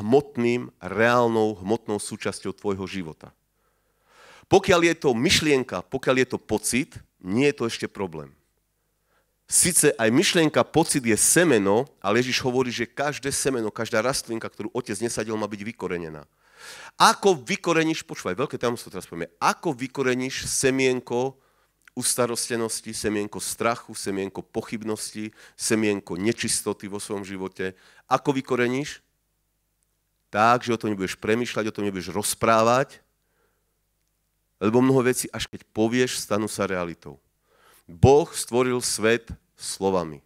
hmotným, reálnou, hmotnou súčasťou tvojho života. Pokiaľ je to myšlienka, pokiaľ je to pocit, nie je to ešte problém. Sice aj myšlienka, pocit je semeno, ale Ježiš hovorí, že každé semeno, každá rastlinka, ktorú otec nesadil, má byť vykorenená. Ako vykoreníš, počúvaj, veľké tajomstvo teraz povieme, ako vykoreníš semienko ustarostenosti, semienko strachu, semienko pochybnosti, semienko nečistoty vo svojom živote. Ako vykoreníš? tak, že o tom nebudeš premyšľať, o tom nebudeš rozprávať, lebo mnoho vecí, až keď povieš, stanú sa realitou. Boh stvoril svet slovami.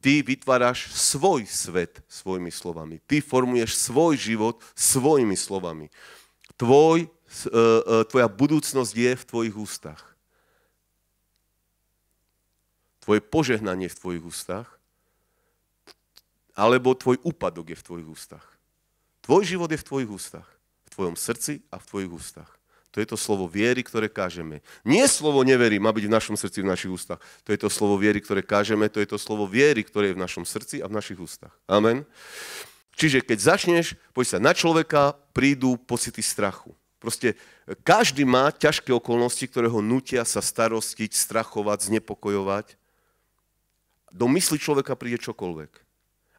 Ty vytváraš svoj svet svojimi slovami. Ty formuješ svoj život svojimi slovami. Tvoj, e, e, tvoja budúcnosť je v tvojich ústach. Tvoje požehnanie je v tvojich ústach. Alebo tvoj úpadok je v tvojich ústach. Tvoj život je v tvojich ústach, v tvojom srdci a v tvojich ústach. To je to slovo viery, ktoré kážeme. Nie slovo neverí má byť v našom srdci, v našich ústach. To je to slovo viery, ktoré kážeme, to je to slovo viery, ktoré je v našom srdci a v našich ústach. Amen. Čiže keď začneš, poď sa na človeka, prídu pocity strachu. Proste e, každý má ťažké okolnosti, ktoré ho nutia sa starostiť, strachovať, znepokojovať. Do mysli človeka príde čokoľvek.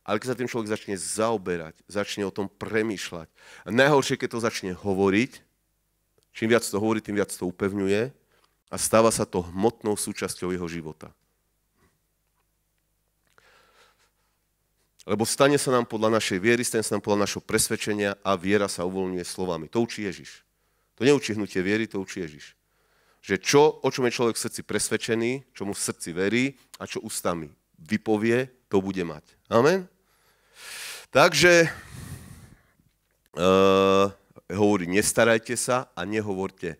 Ale keď sa tým človek začne zaoberať, začne o tom premýšľať. A najhoršie, keď to začne hovoriť, čím viac to hovorí, tým viac to upevňuje a stáva sa to hmotnou súčasťou jeho života. Lebo stane sa nám podľa našej viery, stane sa nám podľa našho presvedčenia a viera sa uvoľňuje slovami. To učí Ježiš. To neučí hnutie viery, to učí Ježiš. Že čo, o čom je človek v srdci presvedčený, čo mu v srdci verí a čo ústami vypovie, to bude mať. Amen? Takže uh, hovorí, nestarajte sa a nehovorte.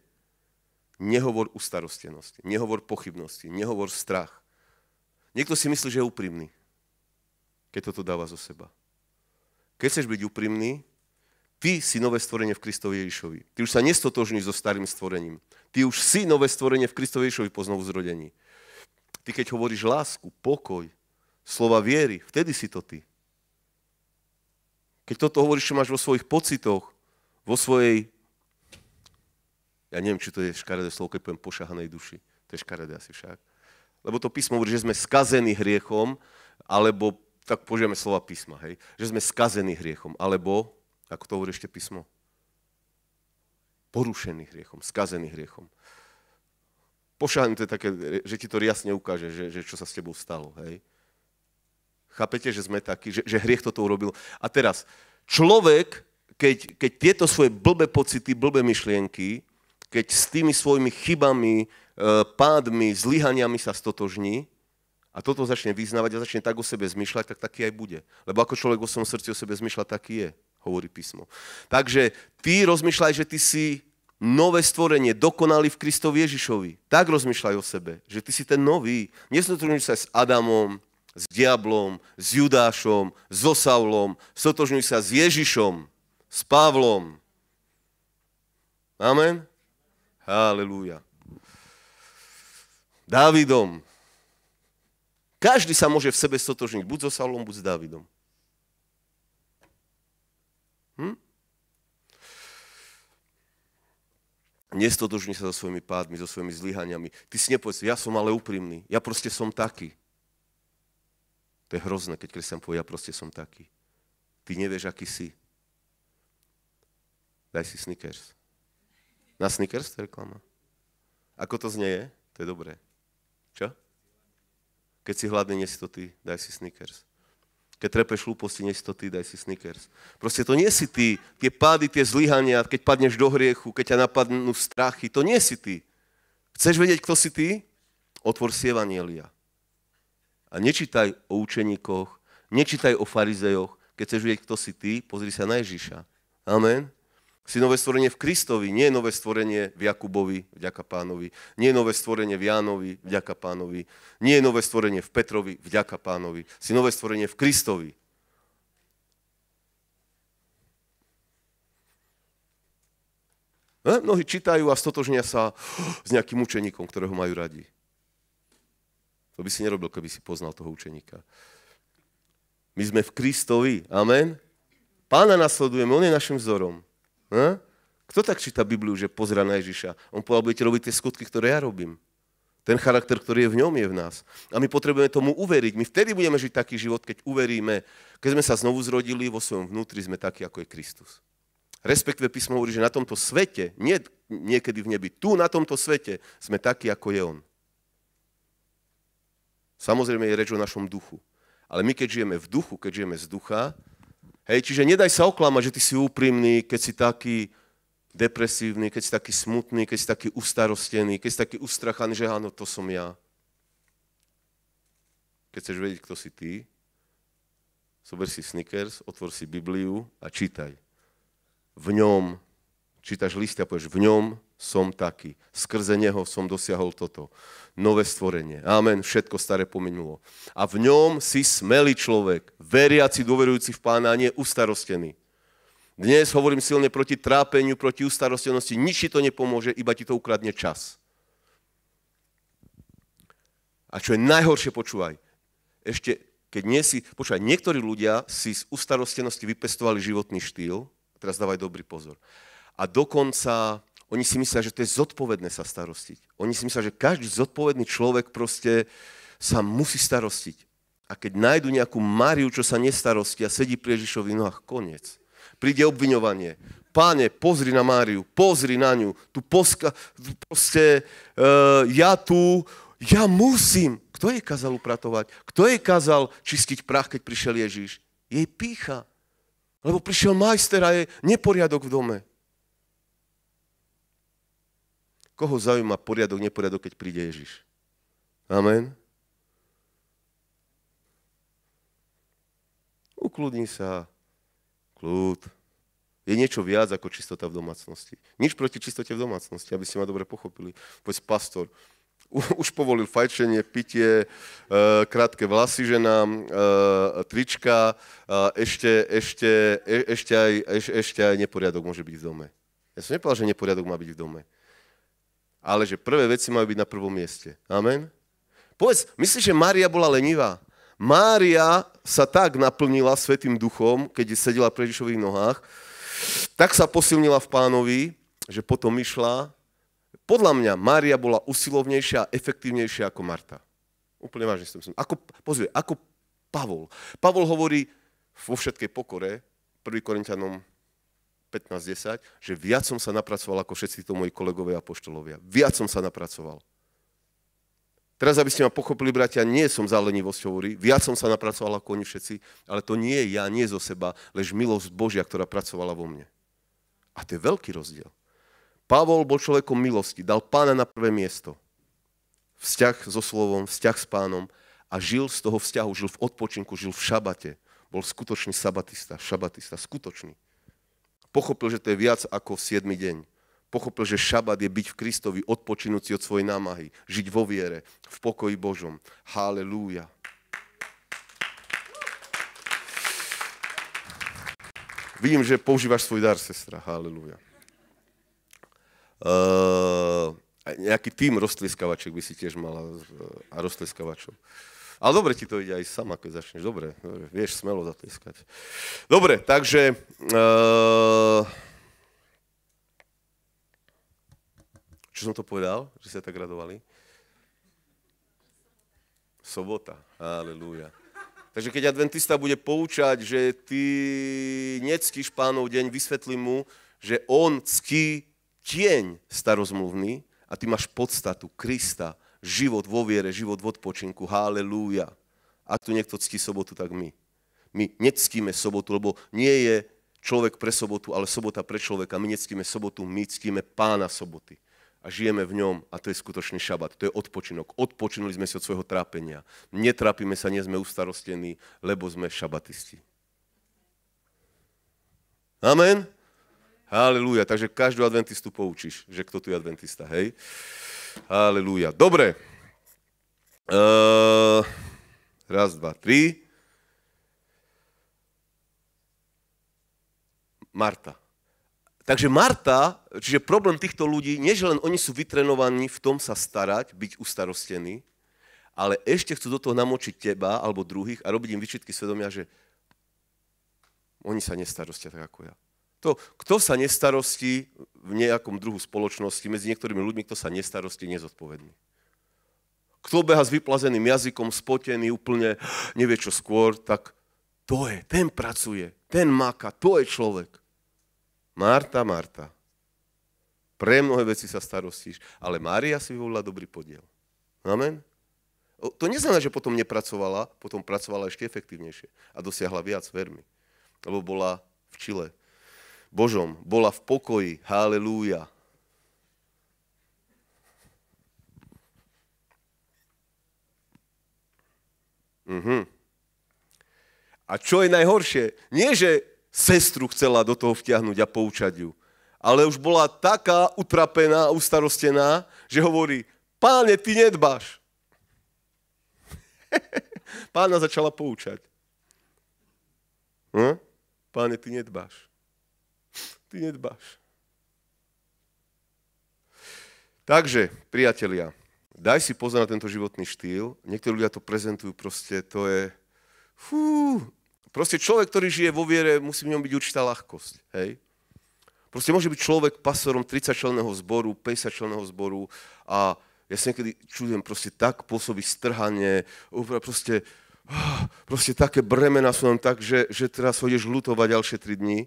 Nehovor ustarostenosti, nehovor pochybnosti, nehovor strach. Niekto si myslí, že je úprimný, keď toto dáva zo seba. Keď chceš byť úprimný, ty si nové stvorenie v Kristovi Ježišovi. Ty už sa nestotožníš so starým stvorením. Ty už si nové stvorenie v Kristovi Ježišovi po znovu zrodení. Ty keď hovoríš lásku, pokoj, slova viery, vtedy si to ty. Keď toto hovoríš, čo máš vo svojich pocitoch, vo svojej, ja neviem, či to je škaredé slovo, keď poviem pošahanej duši, to je škaredé asi však. Lebo to písmo hovorí, že sme skazení hriechom, alebo, tak požijeme slova písma, hej, že sme skazení hriechom, alebo, ako to hovorí ešte písmo, porušený hriechom, skazený hriechom. Pošahaný to je také, že ti to jasne ukáže, že, že čo sa s tebou stalo, hej. Chápete, že sme takí, že, že hriech toto urobil. A teraz, človek, keď, keď tieto svoje blbé pocity, blbé myšlienky, keď s tými svojimi chybami, e, pádmi, zlyhaniami sa stotožní a toto začne vyznávať a začne tak o sebe zmyšľať, tak taký aj bude. Lebo ako človek o svojom srdci o sebe zmyšľa, taký je, hovorí písmo. Takže ty rozmýšľaj, že ty si nové stvorenie, dokonalý v Kristovi Ježišovi. Tak rozmýšľaj o sebe, že ty si ten nový. Nesnotružuj sa s Adamom, s diablom, s Judášom, so Saulom, sotožňuj sa s Ježišom, s Pavlom. Amen? Halelúja. Dávidom. Každý sa môže v sebe sotožniť, buď so Saulom, buď s Dávidom. Hm? Nestotožni sa so svojimi pádmi, so svojimi zlyhaniami. Ty si nepovedz, ja som ale úprimný, ja proste som taký. To je hrozné, keď kresťan povie, ja proste som taký. Ty nevieš, aký si. Daj si Snickers. Na Snickers to reklama. Ako to znie To je dobré. Čo? Keď si hladný, nie si to ty, daj si Snickers. Keď trepeš hlúposti, nie si to ty, daj si Snickers. Proste to nie si ty. Tie pády, tie zlyhania, keď padneš do hriechu, keď ťa napadnú strachy, to nie si ty. Chceš vedieť, kto si ty? Otvor si Evanielia. A nečítaj o učeníkoch, nečítaj o farizejoch. Keď chceš vedieť, kto si ty, pozri sa na Ježiša. Amen. Si nové stvorenie v Kristovi, nie nové stvorenie v Jakubovi, vďaka pánovi. Nie nové stvorenie v Jánovi, vďaka pánovi. Nie nové stvorenie v Petrovi, vďaka pánovi. Si nové stvorenie v Kristovi. Hm? Mnohí čítajú a stotožnia sa s nejakým učeníkom, ktorého majú radi. To by si nerobil, keby si poznal toho učeníka. My sme v Kristovi. Amen. Pána nasledujeme, on je našim vzorom. Ha? Hm? Kto tak číta Bibliu, že pozera na Ježiša? On povedal, budete robiť tie skutky, ktoré ja robím. Ten charakter, ktorý je v ňom, je v nás. A my potrebujeme tomu uveriť. My vtedy budeme žiť taký život, keď uveríme. Keď sme sa znovu zrodili, vo svojom vnútri sme takí, ako je Kristus. Respektíve písmo hovorí, že na tomto svete, nie niekedy v nebi, tu na tomto svete sme takí, ako je On. Samozrejme je reč o našom duchu. Ale my keď žijeme v duchu, keď žijeme z ducha, hej, čiže nedaj sa oklamať, že ty si úprimný, keď si taký depresívny, keď si taký smutný, keď si taký ustarostený, keď si taký ustrachaný, že áno, to som ja. Keď chceš vedieť, kto si ty, Sober si Snickers, otvor si Bibliu a čítaj. V ňom Čítaš listy a povieš, v ňom som taký. Skrze neho som dosiahol toto. Nové stvorenie. Amen. Všetko staré pominulo. A v ňom si smelý človek, veriaci, dôverujúci v pána a nie ustarostený. Dnes hovorím silne proti trápeniu, proti ustarostenosti. Nič ti to nepomôže, iba ti to ukradne čas. A čo je najhoršie, počúvaj, ešte keď nie si, počúvaj, niektorí ľudia si z ustarostenosti vypestovali životný štýl, teraz dávaj dobrý pozor, a dokonca oni si myslia, že to je zodpovedné sa starostiť. Oni si myslia, že každý zodpovedný človek proste sa musí starostiť. A keď nájdu nejakú Máriu, čo sa nestarosti a sedí pri Ježišovi nohách, koniec. Príde obviňovanie. Páne, pozri na Máriu, pozri na ňu. Tu poska... Proste, uh, ja tu, ja musím. Kto jej kázal upratovať? Kto jej kázal čistiť prach, keď prišiel Ježiš? Jej pícha. Lebo prišiel majster a je neporiadok v dome. Koho zaujíma poriadok, neporiadok, keď príde Ježiš? Amen. Ukludni sa. Kľud. Je niečo viac ako čistota v domácnosti. Nič proti čistote v domácnosti, aby ste ma dobre pochopili. Poď pastor, už povolil fajčenie, pitie, e, krátke vlasy ženám, e, trička, ešte, ešte, e, ešte, aj, ešte aj neporiadok môže byť v dome. Ja som nepovedal, že neporiadok má byť v dome ale že prvé veci majú byť na prvom mieste. Amen? Povedz, myslíš, že Mária bola lenivá? Mária sa tak naplnila Svetým duchom, keď sedela pri Ježišových nohách, tak sa posilnila v pánovi, že potom išla. Podľa mňa Mária bola usilovnejšia a efektívnejšia ako Marta. Úplne vážne som. Ako, pozrie, ako Pavol. Pavol hovorí vo všetkej pokore, 1. Korintianom 15.10, že viac som sa napracoval ako všetci to moji kolegovia a poštolovia. Viac som sa napracoval. Teraz, aby ste ma pochopili, bratia, nie som za hovorí, viac som sa napracoval ako oni všetci, ale to nie je ja, nie zo seba, lež milosť Božia, ktorá pracovala vo mne. A to je veľký rozdiel. Pavol bol človekom milosti, dal pána na prvé miesto. Vzťah so slovom, vzťah s pánom a žil z toho vzťahu, žil v odpočinku, žil v šabate. Bol skutočný sabatista, šabatista, skutočný. Pochopil, že to je viac ako v 7. deň. Pochopil, že šabat je byť v Kristovi odpočinúci od svojej námahy, žiť vo viere, v pokoji Božom. Halelúja. Vidím, že používaš svoj dar, sestra. Halelúja. Uh, nejaký tým roztlieskavaček by si tiež mala uh, a rostliskavačov. Uh, ale dobre ti to ide aj sama, keď začneš. Dobre, dobre vieš smelo zatleskať. Dobre, takže... Uh... Čo som to povedal, že sa tak radovali? Sobota. Aleluja. Takže keď adventista bude poučať, že ty nectíš pánov deň, vysvetlí mu, že on ctí tieň starozmluvný a ty máš podstatu Krista, život vo viere, život v odpočinku. Halelúja. A tu niekto ctí sobotu, tak my. My nectíme sobotu, lebo nie je človek pre sobotu, ale sobota pre človeka. My nectíme sobotu, my ctíme pána soboty a žijeme v ňom a to je skutočný šabat, to je odpočinok. Odpočinuli sme si od svojho trápenia. Netrápime sa, nie sme ustarostení, lebo sme šabatisti. Amen? Halelúja. Takže každú adventistu poučíš, že kto tu je adventista, hej? Halelúja. Dobre. Uh, raz, dva, tri. Marta. Takže Marta, čiže problém týchto ľudí, nie že len oni sú vytrenovaní v tom sa starať, byť ustarostení, ale ešte chcú do toho namočiť teba alebo druhých a robiť im vyčitky svedomia, že oni sa nestarostia tak ako ja. To, kto sa nestarostí, v nejakom druhu spoločnosti medzi niektorými ľuďmi, kto sa nestarosti, nezodpovedný. Kto beha s vyplazeným jazykom, spotený, úplne nevie čo skôr, tak to je, ten pracuje, ten máka, to je človek. Marta, Marta, pre mnohé veci sa starostíš, ale Mária si vyvolila dobrý podiel. Amen? To neznamená, že potom nepracovala, potom pracovala ešte efektívnejšie a dosiahla viac, vermi. Lebo bola v Čile, Božom bola v pokoji. Halelúja. Mhm. A čo je najhoršie? Nie, že sestru chcela do toho vtiahnuť a poučať ju, ale už bola taká utrapená, ustarostená, že hovorí, páne, ty nedbáš. *laughs* Pána začala poučať. Hm? Páne, ty nedbáš ty nedbáš. Takže, priatelia, daj si pozor na tento životný štýl. Niektorí ľudia to prezentujú proste, to je... Fú, proste človek, ktorý žije vo viere, musí v ňom byť určitá ľahkosť. Hej? Proste môže byť človek pasorom 30-členného zboru, 50-členného zboru a ja si niekedy čudujem, proste tak pôsobí strhanie, proste, ah, proste také bremena sú nám tak, že, že teraz ho lutovať ďalšie 3 dní.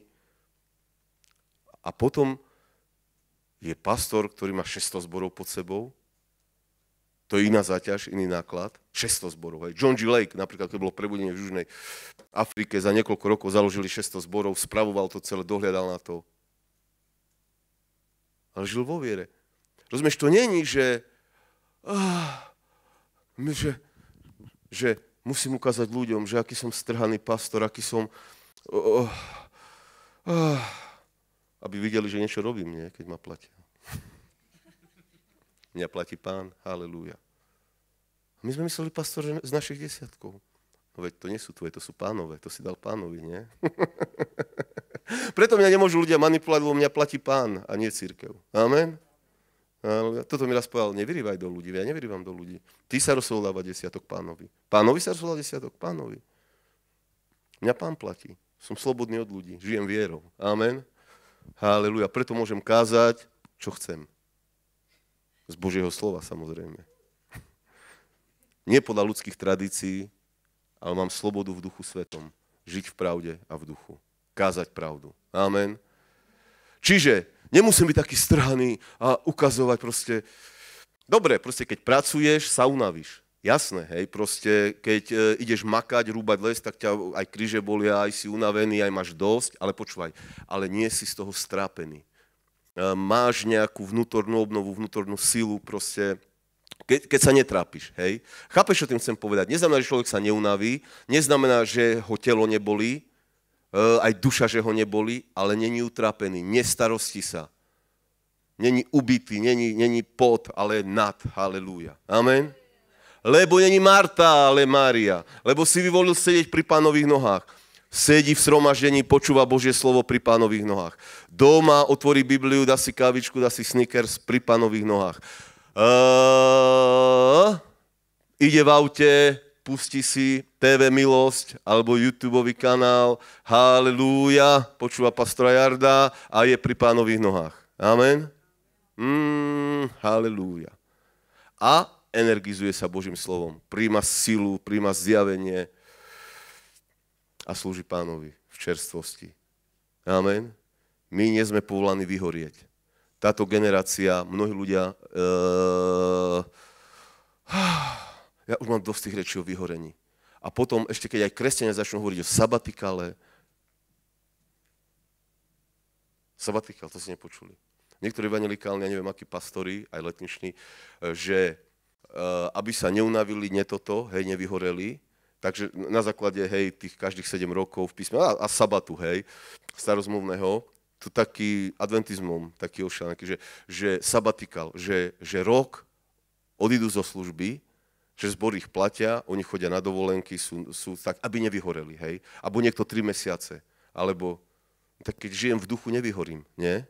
A potom je pastor, ktorý má 600 zborov pod sebou, to je iná zaťaž, iný náklad. 600 zborov. Hej. John G. Lake, napríklad, keď bolo prebudenie v Južnej Afrike, za niekoľko rokov založili 600 zborov, spravoval to celé, dohľadal na to. Ale žil vo viere. Rozumieš, to není, že, ah, že, že musím ukázať ľuďom, že aký som strhaný pastor, aký som... Oh, oh, oh aby videli, že niečo robím, nie? keď ma platia. Mňa platí pán, halleluja. my sme mysleli, pastor, že z našich desiatkov. No veď to nie sú tvoje, to sú pánové, to si dal pánovi, nie? *laughs* Preto mňa nemôžu ľudia manipulovať, lebo mňa platí pán a nie církev. Amen? Toto mi raz povedal, nevyrývaj do ľudí, ja nevyrývam do ľudí. Ty sa rozhodláva desiatok pánovi. Pánovi sa rozhodláva desiatok pánovi. Mňa pán platí. Som slobodný od ľudí, žijem vierou. Amen? Haleluja. Preto môžem kázať, čo chcem. Z Božieho slova samozrejme. *laughs* Nie podľa ľudských tradícií, ale mám slobodu v duchu svetom. Žiť v pravde a v duchu. Kázať pravdu. Amen. Čiže nemusím byť taký strhaný a ukazovať proste. Dobre, proste keď pracuješ, sa unavíš. Jasné, hej, proste keď e, ideš makať, rúbať les, tak ťa aj kríže bolia, aj si unavený, aj máš dosť, ale počúvaj, ale nie si z toho strápený. E, máš nejakú vnútornú obnovu, vnútornú silu, proste Ke, keď sa netrápiš, hej? Chápeš, čo tým chcem povedať? Neznamená, že človek sa neunaví, neznamená, že ho telo nebolí, e, aj duša, že ho nebolí, ale není utrapený, nestarosti sa. Není ubytý, není, není pod, ale nad. halleluja. Amen. Lebo není Marta, ale Mária. Lebo si vyvolil sedieť pri pánových nohách. Sedí v sromaždení, počúva Božie slovo pri pánových nohách. Doma otvorí Bibliu, dá si kávičku, dá si sneakers pri pánových nohách. Eee, ide v aute, pustí si TV Milosť alebo YouTube kanál. Halleluja. počúva pastora Jarda a je pri pánových nohách. Amen. Mm, halleluja. A energizuje sa Božím slovom, príjma silu, príjma zjavenie a slúži pánovi v čerstvosti. Amen. My nie sme povolaní vyhorieť. Táto generácia, mnohí ľudia... Uh, *sighs* ja už mám dosť tých rečí o vyhorení. A potom ešte, keď aj kresťania začnú hovoriť o sabatikale, Sabatikale, to si nepočuli. Niektorí evangelikálni, ja neviem, akí pastori, aj letniční, eh, že Eh, aby sa neunavili, toto, hej, nevyhoreli. Takže na základe, hej, tých každých 7 rokov v písme, a, a sabatu, hej, starozmluvného, to taký adventizmom, taký ošľanaký, že, že sabatikal, že, že rok odídu zo služby, že zbor ich platia, oni chodia na dovolenky, sú, sú tak, aby nevyhoreli, hej. Abo niekto 3 mesiace, alebo tak keď žijem v duchu, nevyhorím, nie?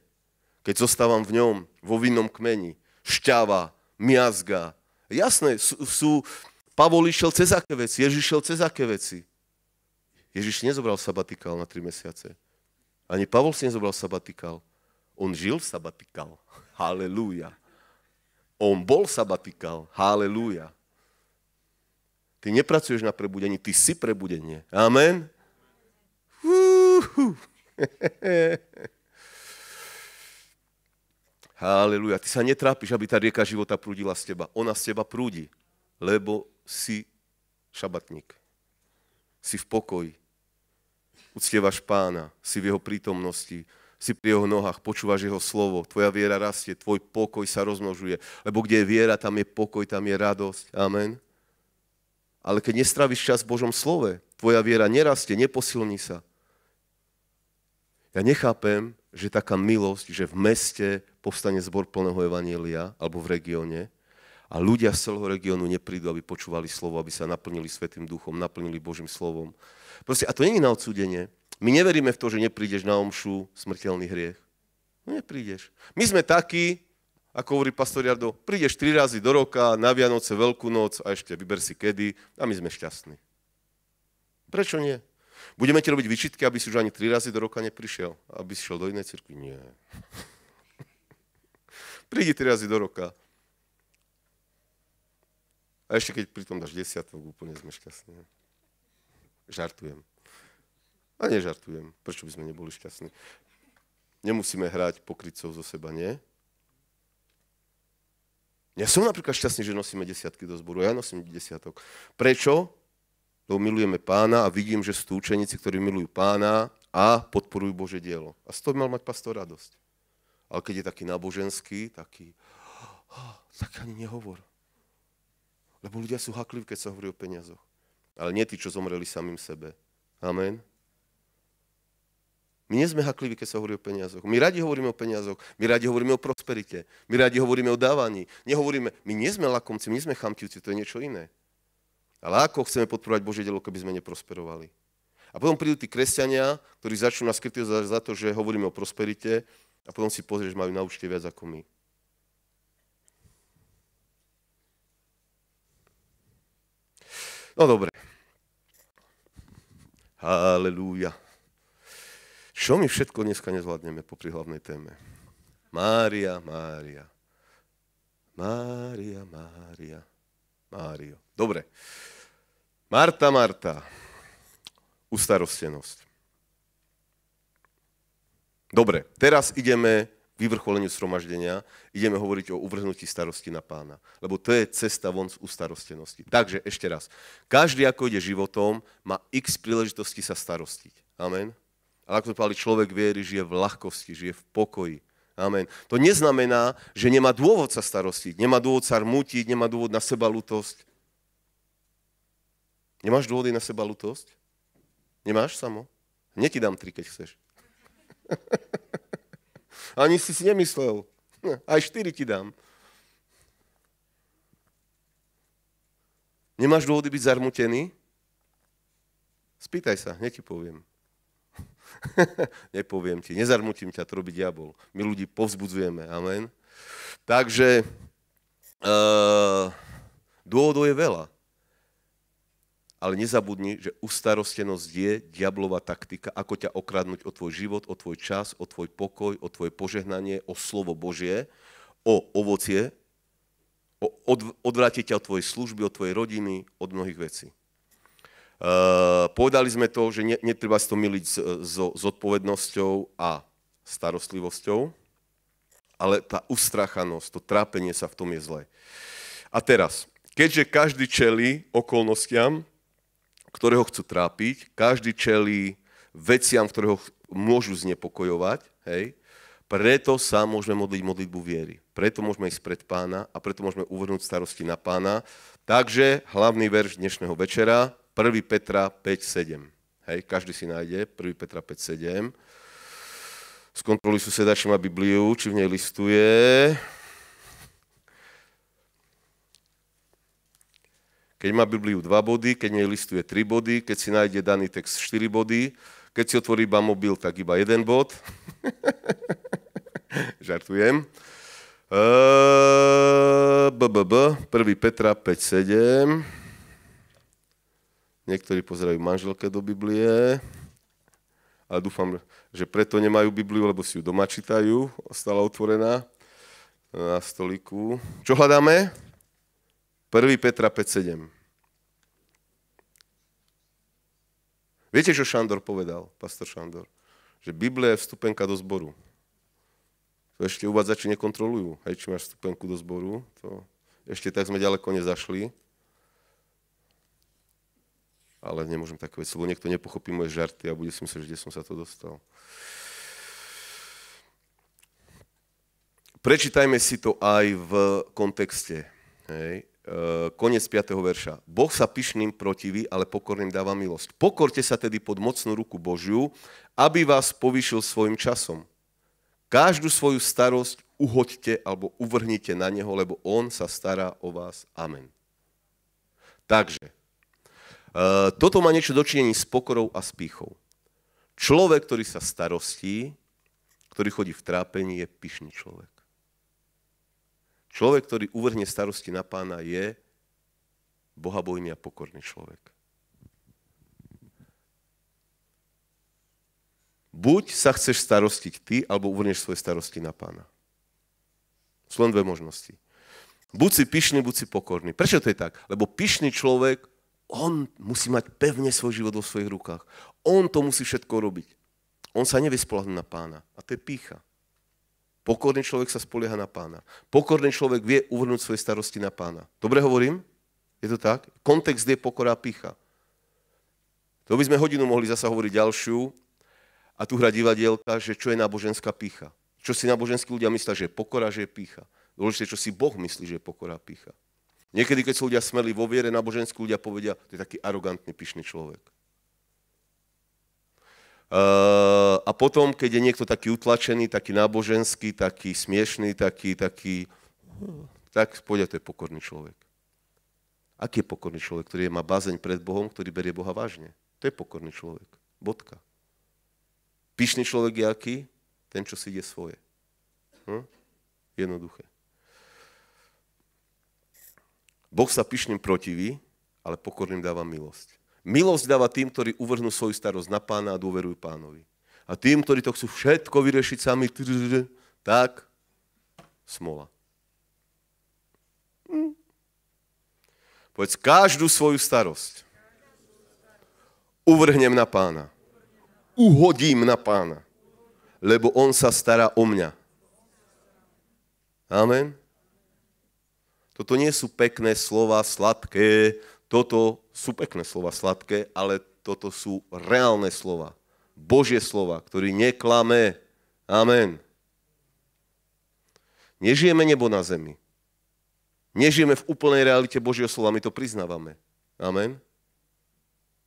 Keď zostávam v ňom, vo vinnom kmeni, šťava, miazga, Jasné, sú, sú Pavol išiel cez aké veci, Ježiš išiel cez aké veci. Ježiš nezobral sabatikál na 3 mesiace. Ani Pavol si nezobral sabatikál. On žil sabatikál. Halelúja. On bol sabatikál. Halelúja. Ty nepracuješ na prebudení, ty si prebudenie. Amen. Uhu. *laughs* Haleluja. Ty sa netrápiš, aby tá rieka života prúdila z teba. Ona z teba prúdi, lebo si šabatník. Si v pokoji. Uctievaš pána, si v jeho prítomnosti, si pri jeho nohách, počúvaš jeho slovo, tvoja viera rastie, tvoj pokoj sa rozmnožuje, lebo kde je viera, tam je pokoj, tam je radosť. Amen. Ale keď nestravíš čas v Božom slove, tvoja viera nerastie, neposilní sa. Ja nechápem, že taká milosť, že v meste povstane zbor plného evanielia alebo v regióne a ľudia z celého regiónu neprídu, aby počúvali slovo, aby sa naplnili Svetým duchom, naplnili Božím slovom. Proste, a to není na odsúdenie. My neveríme v to, že neprídeš na omšu smrteľný hriech. No neprídeš. My sme takí, ako hovorí pastor Jardo, prídeš tri razy do roka, na Vianoce, Veľkú noc a ešte vyber si kedy a my sme šťastní. Prečo nie? Budeme ti robiť vyčitky, aby si už ani tri razy do roka neprišiel. Aby si šiel do inej cirkvi. Nie. *laughs* Prídi tri razy do roka. A ešte keď pritom dáš desiatok, úplne sme šťastní. Žartujem. A nežartujem. Prečo by sme neboli šťastní? Nemusíme hrať pokrytcov zo seba, nie? Ja som napríklad šťastný, že nosíme desiatky do zboru. Ja nosím desiatok. Prečo? lebo milujeme pána a vidím, že sú tu učeníci, ktorí milujú pána a podporujú Bože dielo. A z toho mal mať pastor radosť. Ale keď je taký náboženský, taký, *gasps* tak ani nehovor. Lebo ľudia sú hakliví, keď sa hovorí o peniazoch. Ale nie tí, čo zomreli samým sebe. Amen. My nie sme hakliví, keď sa hovorí o peniazoch. My radi hovoríme o peniazoch, my radi hovoríme o prosperite, my radi hovoríme o dávaní. Nehovoríme, my nie sme lakomci, my nie sme chamtivci, to je niečo iné. Ale ako chceme podporovať Božie dielo, keby sme neprosperovali? A potom prídu tí kresťania, ktorí začnú nás kritizovať za to, že hovoríme o prosperite a potom si pozrieš, že majú na účte viac ako my. No dobre. Halelúja. Čo my všetko dneska nezvládneme po hlavnej téme? Mária, Mária. Mária, Mária. Mário. Dobre. Marta, Marta, ustarostenosť. Dobre, teraz ideme k vyvrcholeniu sromaždenia, ideme hovoriť o uvrhnutí starosti na pána. Lebo to je cesta von z ustarostenosti. Takže ešte raz, každý ako ide životom, má x príležitosti sa starostiť. Amen. Ale ako to povedali, človek viery žije v ľahkosti, žije v pokoji. Amen. To neznamená, že nemá dôvod sa starostiť, nemá dôvod sa rmútiť, nemá dôvod na seba lutosť. Nemáš dôvody na seba lutosť? Nemáš samo? Hneď ti dám tri, keď chceš. *laughs* Ani si si nemyslel. Aj štyri ti dám. Nemáš dôvody byť zarmutený? Spýtaj sa, hneď ti poviem. *laughs* Nepoviem ti, nezarmutím ťa, to robí diabol. My ľudí povzbudzujeme, amen. Takže e, dôvodov je veľa. Ale nezabudni, že ustarostenosť je diablová taktika, ako ťa okradnúť o tvoj život, o tvoj čas, o tvoj pokoj, o tvoje požehnanie, o slovo Božie, o ovocie, o odv- odvrátiť ťa od tvojej služby, od tvojej rodiny, od mnohých vecí. Uh, povedali sme to, že ne, netreba si to miliť s zodpovednosťou a starostlivosťou, ale tá ustrachanosť, to trápenie sa v tom je zlé. A teraz, keďže každý čelí okolnostiam, ktorého chcú trápiť, každý čelí veciam, ktorého môžu znepokojovať, hej, preto sa môžeme modliť modlitbu viery. Preto môžeme ísť pred pána a preto môžeme uvrhnúť starosti na pána. Takže hlavný verš dnešného večera, 1. Petra 5.7. Hej, každý si nájde 1. Petra 5.7. Skontroluj suseda, či má Bibliu, či v nej listuje. Keď má Bibliu 2 body, keď nej listuje 3 body, keď si nájde daný text 4 body, keď si otvorí iba mobil, tak iba jeden bod. *laughs* Žartujem. BBB, 1. Petra 5.7. Niektorí pozerajú manželke do Biblie. A dúfam, že preto nemajú Bibliu, lebo si ju doma čítajú. Ostala otvorená na stoliku. Čo hľadáme? 1. Petra 5.7. Viete, čo Šandor povedal, pastor Šandor? Že Biblia je vstupenka do zboru. To ešte uvádzači nekontrolujú. Hej, či máš vstupenku do zboru, to ešte tak sme ďaleko nezašli. Ale nemôžem také veci, lebo niekto nepochopí moje žarty a bude si myslieť, že kde som sa to dostal. Prečítajme si to aj v kontexte. Hej. E, konec 5. verša. Boh sa pyšným protiví, ale pokorným dáva milosť. Pokorte sa tedy pod mocnú ruku Božiu, aby vás povýšil svojim časom. Každú svoju starosť uhoďte alebo uvrhnite na Neho, lebo On sa stará o vás. Amen. Takže, e, toto má niečo dočinení s pokorou a s pýchou. Človek, ktorý sa starostí, ktorý chodí v trápení, je pyšný človek. Človek, ktorý uvrhne starosti na pána, je bohabojný a pokorný človek. Buď sa chceš starostiť ty, alebo uvrneš svoje starosti na pána. Sú len dve možnosti. Buď si pyšný, buď si pokorný. Prečo to je tak? Lebo pyšný človek, on musí mať pevne svoj život vo svojich rukách. On to musí všetko robiť. On sa nevie spolahnúť na pána. A to je pícha. Pokorný človek sa spolieha na pána. Pokorný človek vie uvrnúť svoje starosti na pána. Dobre hovorím? Je to tak? Kontext je pokora a pícha. To by sme hodinu mohli zasa hovoriť ďalšiu a tu hra divadielka, že čo je náboženská pícha. Čo si náboženskí ľudia myslia, že je pokora, že je pícha. Dôležité, čo si Boh myslí, že je pokora a pícha. Niekedy, keď sú ľudia smeli vo viere, náboženskí ľudia povedia, to je taký arogantný, pyšný človek. Eh, a potom, keď je niekto taký utlačený, taký náboženský, taký smiešný, taký, taký, tak povedia, to je pokorný človek. Aký je pokorný človek, ktorý má bázeň pred Bohom, ktorý berie Boha vážne? To je pokorný človek. Bodka. Pyšný človek je aký? Ten, čo si ide svoje. Hm? Jednoduché. Boh sa pyšným protiví, ale pokorným dáva milosť. Milosť dáva tým, ktorí uvrhnú svoju starosť na pána a dôverujú pánovi. A tým, ktorí to chcú všetko vyriešiť sami, tak smola. Hm. Povedz každú svoju starosť. Uvrhnem na pána. Uhodím na pána. Lebo on sa stará o mňa. Amen. Toto nie sú pekné slova, sladké, toto sú pekné slova, sladké, ale toto sú reálne slova. Božie slova, ktorý neklame. Amen. Nežijeme nebo na zemi. Nežijeme v úplnej realite Božieho slova, my to priznávame. Amen.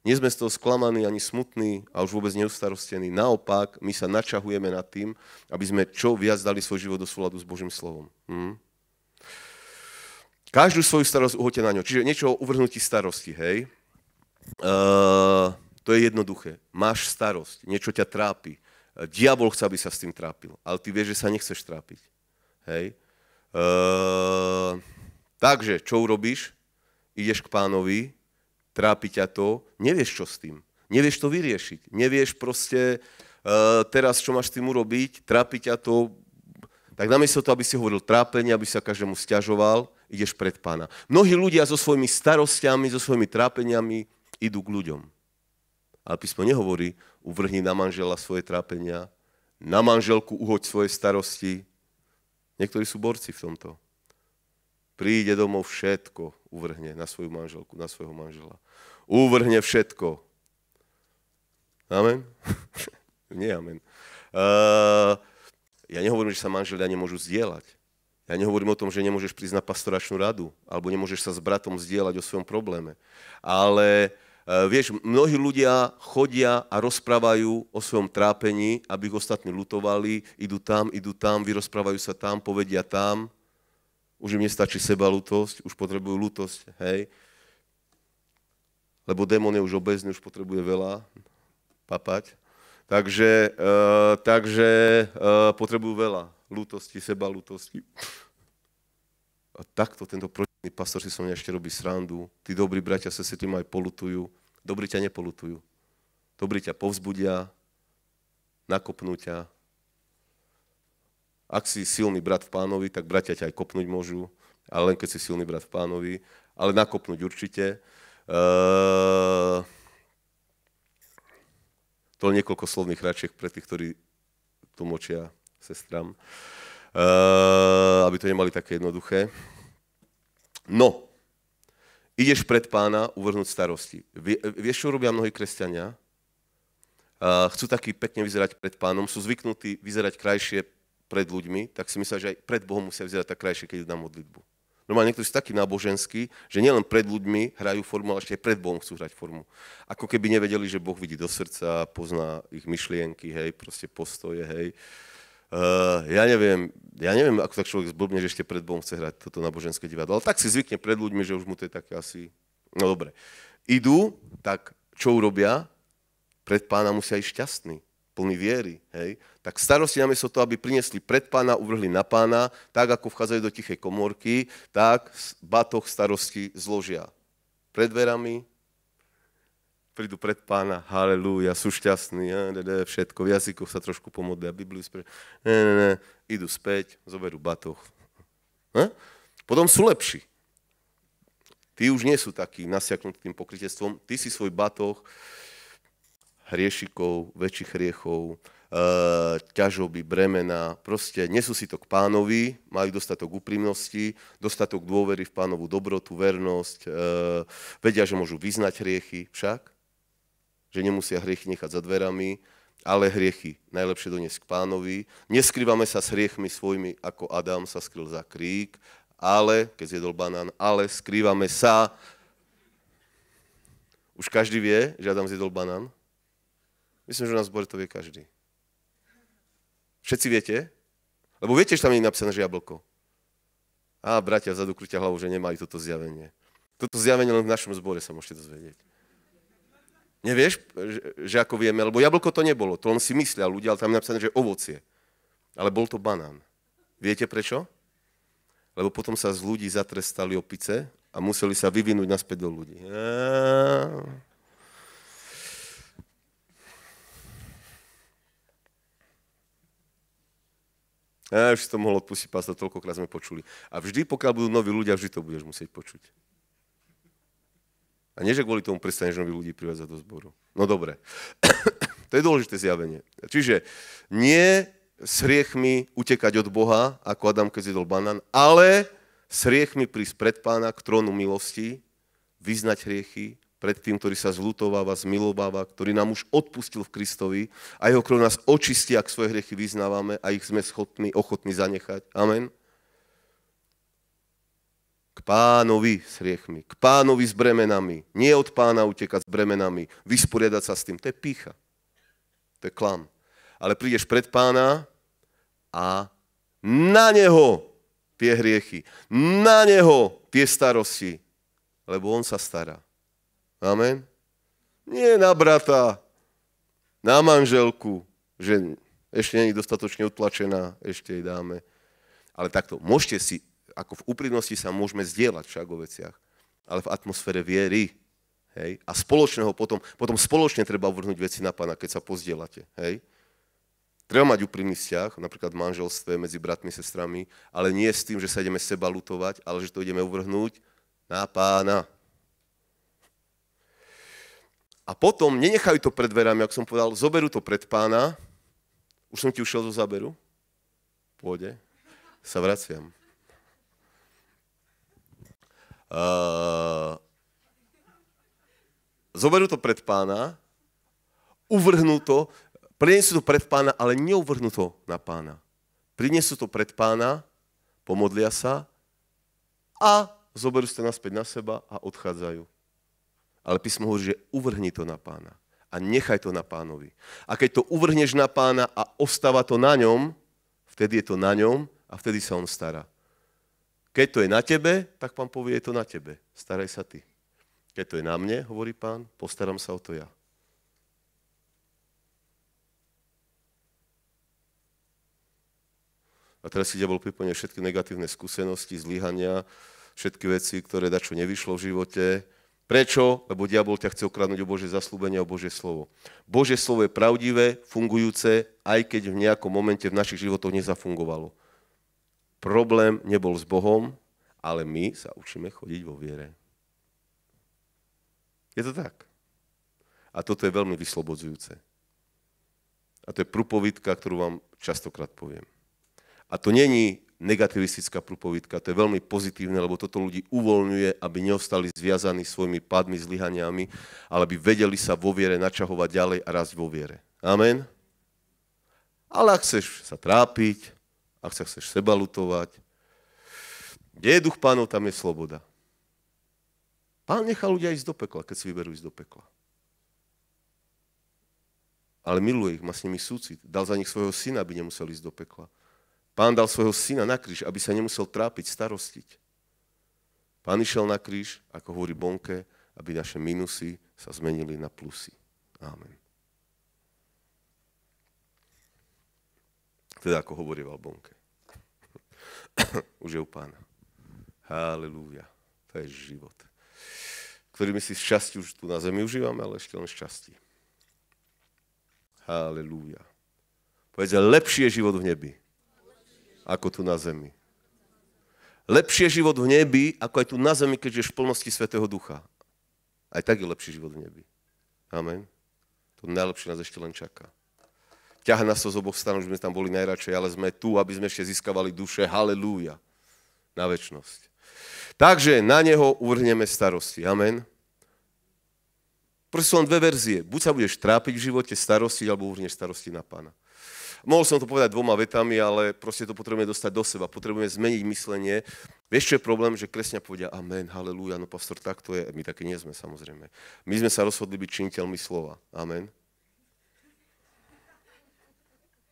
Nie sme z toho sklamaní ani smutní a už vôbec neustarostení. Naopak, my sa načahujeme nad tým, aby sme čo viac dali svoj život do súladu s Božím slovom. Hm? Každú svoju starosť uhoďte na ňo. Čiže niečo o uvrhnutí starosti, hej. Uh, to je jednoduché. Máš starosť, niečo ťa trápi. Diabol chce, aby sa s tým trápil, ale ty vieš, že sa nechceš trápiť. Hej? Uh, takže, čo urobíš? Ideš k pánovi, trápi ťa to, nevieš, čo s tým. Nevieš to vyriešiť. Nevieš proste uh, teraz, čo máš s tým urobiť, trápi ťa to. Tak namiesto to aby si hovoril trápenie, aby sa každému stiažoval, ideš pred pána. Mnohí ľudia so svojimi starostiami, so svojimi trápeniami idú k ľuďom. Ale písmo nehovorí, uvrhni na manžela svoje trápenia, na manželku uhoď svoje starosti. Niektorí sú borci v tomto. Príde domov všetko, uvrhne na svoju manželku, na svojho manžela. Uvrhne všetko. Amen? *laughs* Nie, amen. Uh, ja nehovorím, že sa manželia nemôžu zdieľať. Ja nehovorím o tom, že nemôžeš prísť na pastoračnú radu, alebo nemôžeš sa s bratom zdieľať o svojom probléme. Ale e, vieš, mnohí ľudia chodia a rozprávajú o svojom trápení, aby ich ostatní lutovali, idú tam, idú tam, vyrozprávajú sa tam, povedia tam. Už im nestačí seba lutosť, už potrebujú lutosť, hej. Lebo démon je už obezný, už potrebuje veľa papať. Takže, uh, takže uh, potrebujú veľa lútosti, seba lútosti. A takto tento protivný pastor si som ešte robí srandu. Tí dobrí bratia sa si tým aj polutujú. Dobrí ťa nepolutujú. Dobrí ťa povzbudia, nakopnú ťa. Ak si silný brat v pánovi, tak bratia ťa aj kopnúť môžu, ale len keď si silný brat v pánovi. Ale nakopnúť určite. To je niekoľko slovných hračiek pre tých, ktorí tlmočia sestram, uh, eh, aby to nemali také jednoduché. No, ideš pred pána uvrhnúť starosti. vieš, čo robia mnohí kresťania? Uh, chcú taký pekne vyzerať pred pánom, sú zvyknutí vyzerať krajšie pred ľuďmi, tak si myslia, že aj pred Bohom musia vyzerať tak krajšie, keď idú na modlitbu. má niektorí sú takí náboženskí, že nielen pred ľuďmi hrajú formu, ale ešte aj pred Bohom chcú hrať formu. Ako keby nevedeli, že Boh vidí do srdca, pozná ich myšlienky, hej, proste postoje, hej. Uh, Uh, ja neviem, ja neviem, ako tak človek zblbne, že ešte pred Bohom chce hrať toto náboženské divadlo, ale tak si zvykne pred ľuďmi, že už mu to je také asi... No dobre. Idú, tak čo urobia? Pred pána musia ísť šťastný, plný viery. Hej? Tak starosti namiesto to, aby priniesli pred pána, uvrhli na pána, tak ako vchádzajú do tichej komórky, tak batoch starosti zložia pred dverami, prídu pred pána, halleluja, sú šťastní, ja, de, de, všetko, v jazykoch sa trošku pomodlia, Bibliu spre... Ne, ne, ne, idú späť, zoberú batoch. Ne? Hm? Potom sú lepší. Tí už nie sú takí nasiaknutí tým pokrytestvom. Ty si svoj batoch. hriešikov, väčších hriechov, e, ťažoby, bremena, proste nesú si to k pánovi, majú dostatok úprimnosti, dostatok dôvery v pánovu dobrotu, vernosť, e, vedia, že môžu vyznať hriechy však že nemusia hriechy nechať za dverami, ale hriechy najlepšie doniesť k pánovi. Neskrývame sa s hriechmi svojimi, ako Adam sa skryl za krík, ale, keď zjedol banán, ale skrývame sa. Už každý vie, že Adam zjedol banán? Myslím, že na zbore to vie každý. Všetci viete? Lebo viete, že tam je napísané, že jablko. Á, bratia, vzadu krúťa hlavu, že nemajú toto zjavenie. Toto zjavenie len v našom zbore sa môžete dozvedieť. Nevieš, že, že ako vieme, lebo jablko to nebolo, to on si myslel ľudia, ale tam je napísané, že ovocie. Ale bol to banán. Viete prečo? Lebo potom sa z ľudí zatrestali opice a museli sa vyvinúť naspäť do ľudí. Ja už si to mohol odpustiť, pastor, toľkokrát sme počuli. A vždy, pokiaľ budú noví ľudia, vždy to budeš musieť počuť. A nie, že kvôli tomu prestaneš nových ľudí privádzať do zboru. No dobre. *coughs* to je dôležité zjavenie. Čiže nie s riechmi utekať od Boha, ako Adam, keď zjedol banán, ale s riechmi prísť pred pána k trónu milosti, vyznať hriechy pred tým, ktorý sa zlutováva, zmilováva, ktorý nám už odpustil v Kristovi a jeho krv nás očistí, ak svoje hriechy vyznávame a ich sme schopní, ochotní zanechať. Amen pánovi s riechmi, k pánovi s bremenami. Nie od pána utekať s bremenami, vysporiadať sa s tým. To je pícha. To je klam. Ale prídeš pred pána a na neho tie hriechy, na neho tie starosti, lebo on sa stará. Amen? Nie na brata, na manželku, že ešte není dostatočne utlačená, ešte jej dáme. Ale takto, môžete si ako v úprimnosti sa môžeme zdieľať však o veciach, ale v atmosfére viery. Hej? A spoločného potom, potom spoločne treba vrhnúť veci na pána, keď sa pozdielate. Hej? Treba mať úprimný vzťah, napríklad v manželstve medzi bratmi a sestrami, ale nie s tým, že sa ideme seba lutovať, ale že to ideme uvrhnúť na pána. A potom nenechajú to pred dverami, ako som povedal, zoberú to pred pána. Už som ti ušiel zo záberu? Pôjde. Sa vraciam. Uh, eh, zoberú to pred pána, uvrhnú to, prinesú to pred pána, ale neuvrhnú to na pána. Prinesú to pred pána, pomodlia sa a zoberú to naspäť na seba a odchádzajú. Ale písmo hovorí, že uvrhni to na pána a nechaj to na pánovi. A keď to uvrhneš na pána a ostáva to na ňom, vtedy je to na ňom a vtedy sa on stará. Keď to je na tebe, tak pán povie, je to na tebe. Staraj sa ty. Keď to je na mne, hovorí pán, postaram sa o to ja. A teraz si diabol pripomne všetky negatívne skúsenosti, zlyhania, všetky veci, ktoré dačo nevyšlo v živote. Prečo? Lebo diabol ťa chce okradnúť o Bože zaslúbenie, o Bože slovo. Bože slovo je pravdivé, fungujúce, aj keď v nejakom momente v našich životoch nezafungovalo. Problém nebol s Bohom, ale my sa učíme chodiť vo viere. Je to tak. A toto je veľmi vyslobodzujúce. A to je prúpovidka, ktorú vám častokrát poviem. A to není negativistická prúpovidka, to je veľmi pozitívne, lebo toto ľudí uvoľňuje, aby neostali zviazaní svojimi padmi, zlyhaniami, ale aby vedeli sa vo viere načahovať ďalej a raz vo viere. Amen? Ale ak chceš sa trápiť, ak sa chceš seba lutovať. Kde je duch pánov, tam je sloboda. Pán nechá ľudia ísť do pekla, keď si vyberú ísť do pekla. Ale miluje ich, má s nimi súcit. Dal za nich svojho syna, aby nemusel ísť do pekla. Pán dal svojho syna na kríž, aby sa nemusel trápiť, starostiť. Pán išiel na kríž, ako hovorí Bonke, aby naše minusy sa zmenili na plusy. Amen. Teda ako hovorí Bonke. *coughs* už je u pána. Halilúja. To je život. Ktorý my si šťastie už tu na zemi užívame, ale ešte len šťastí. Halilúja. Povedz, lepší je život v nebi, ako tu na zemi. Lepší je život v nebi, ako aj tu na zemi, keď žiješ v plnosti Svetého Ducha. Aj tak je lepší život v nebi. Amen. To najlepšie nás ešte len čaká ťah nás to z oboch stran, že sme tam boli najradšej, ale sme tu, aby sme ešte získavali duše, halelúja, na väčnosť. Takže na neho uvrhneme starosti. Amen. Proste sú len dve verzie. Buď sa budeš trápiť v živote starosti, alebo uvrhneš starosti na pána. Mohol som to povedať dvoma vetami, ale proste to potrebujeme dostať do seba. Potrebujeme zmeniť myslenie. Vieš, čo je problém, že kresťania povedia amen, halelúja, no pastor, tak to je. My také nie sme, samozrejme. My sme sa rozhodli byť činiteľmi slova. Amen.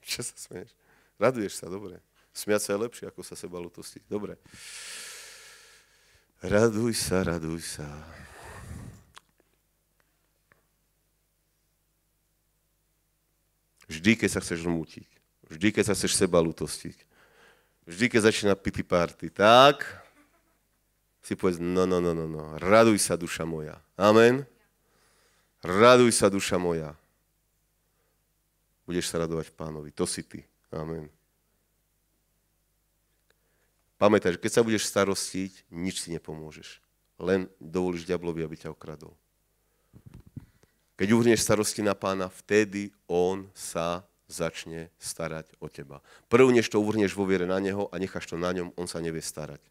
Čo sa smieš? Raduješ sa, dobre. Smiať sa je lepšie, ako sa seba lutosti. Dobre. Raduj sa, raduj sa. Vždy, keď sa chceš rmútiť. Vždy, keď sa chceš seba lutostiť. Vždy, keď začína pity party. Tak, si povedz, no, no, no, no, no. Raduj sa, duša moja. Amen. Raduj sa, duša moja. Budeš sa radovať v pánovi. To si ty. Amen. Pamätaj, že keď sa budeš starostiť, nič si nepomôžeš. Len dovolíš diablovi, aby ťa okradol. Keď uhrneš starosti na pána, vtedy on sa začne starať o teba. Prv, než to uvrhneš vo viere na neho a necháš to na ňom, on sa nevie starať.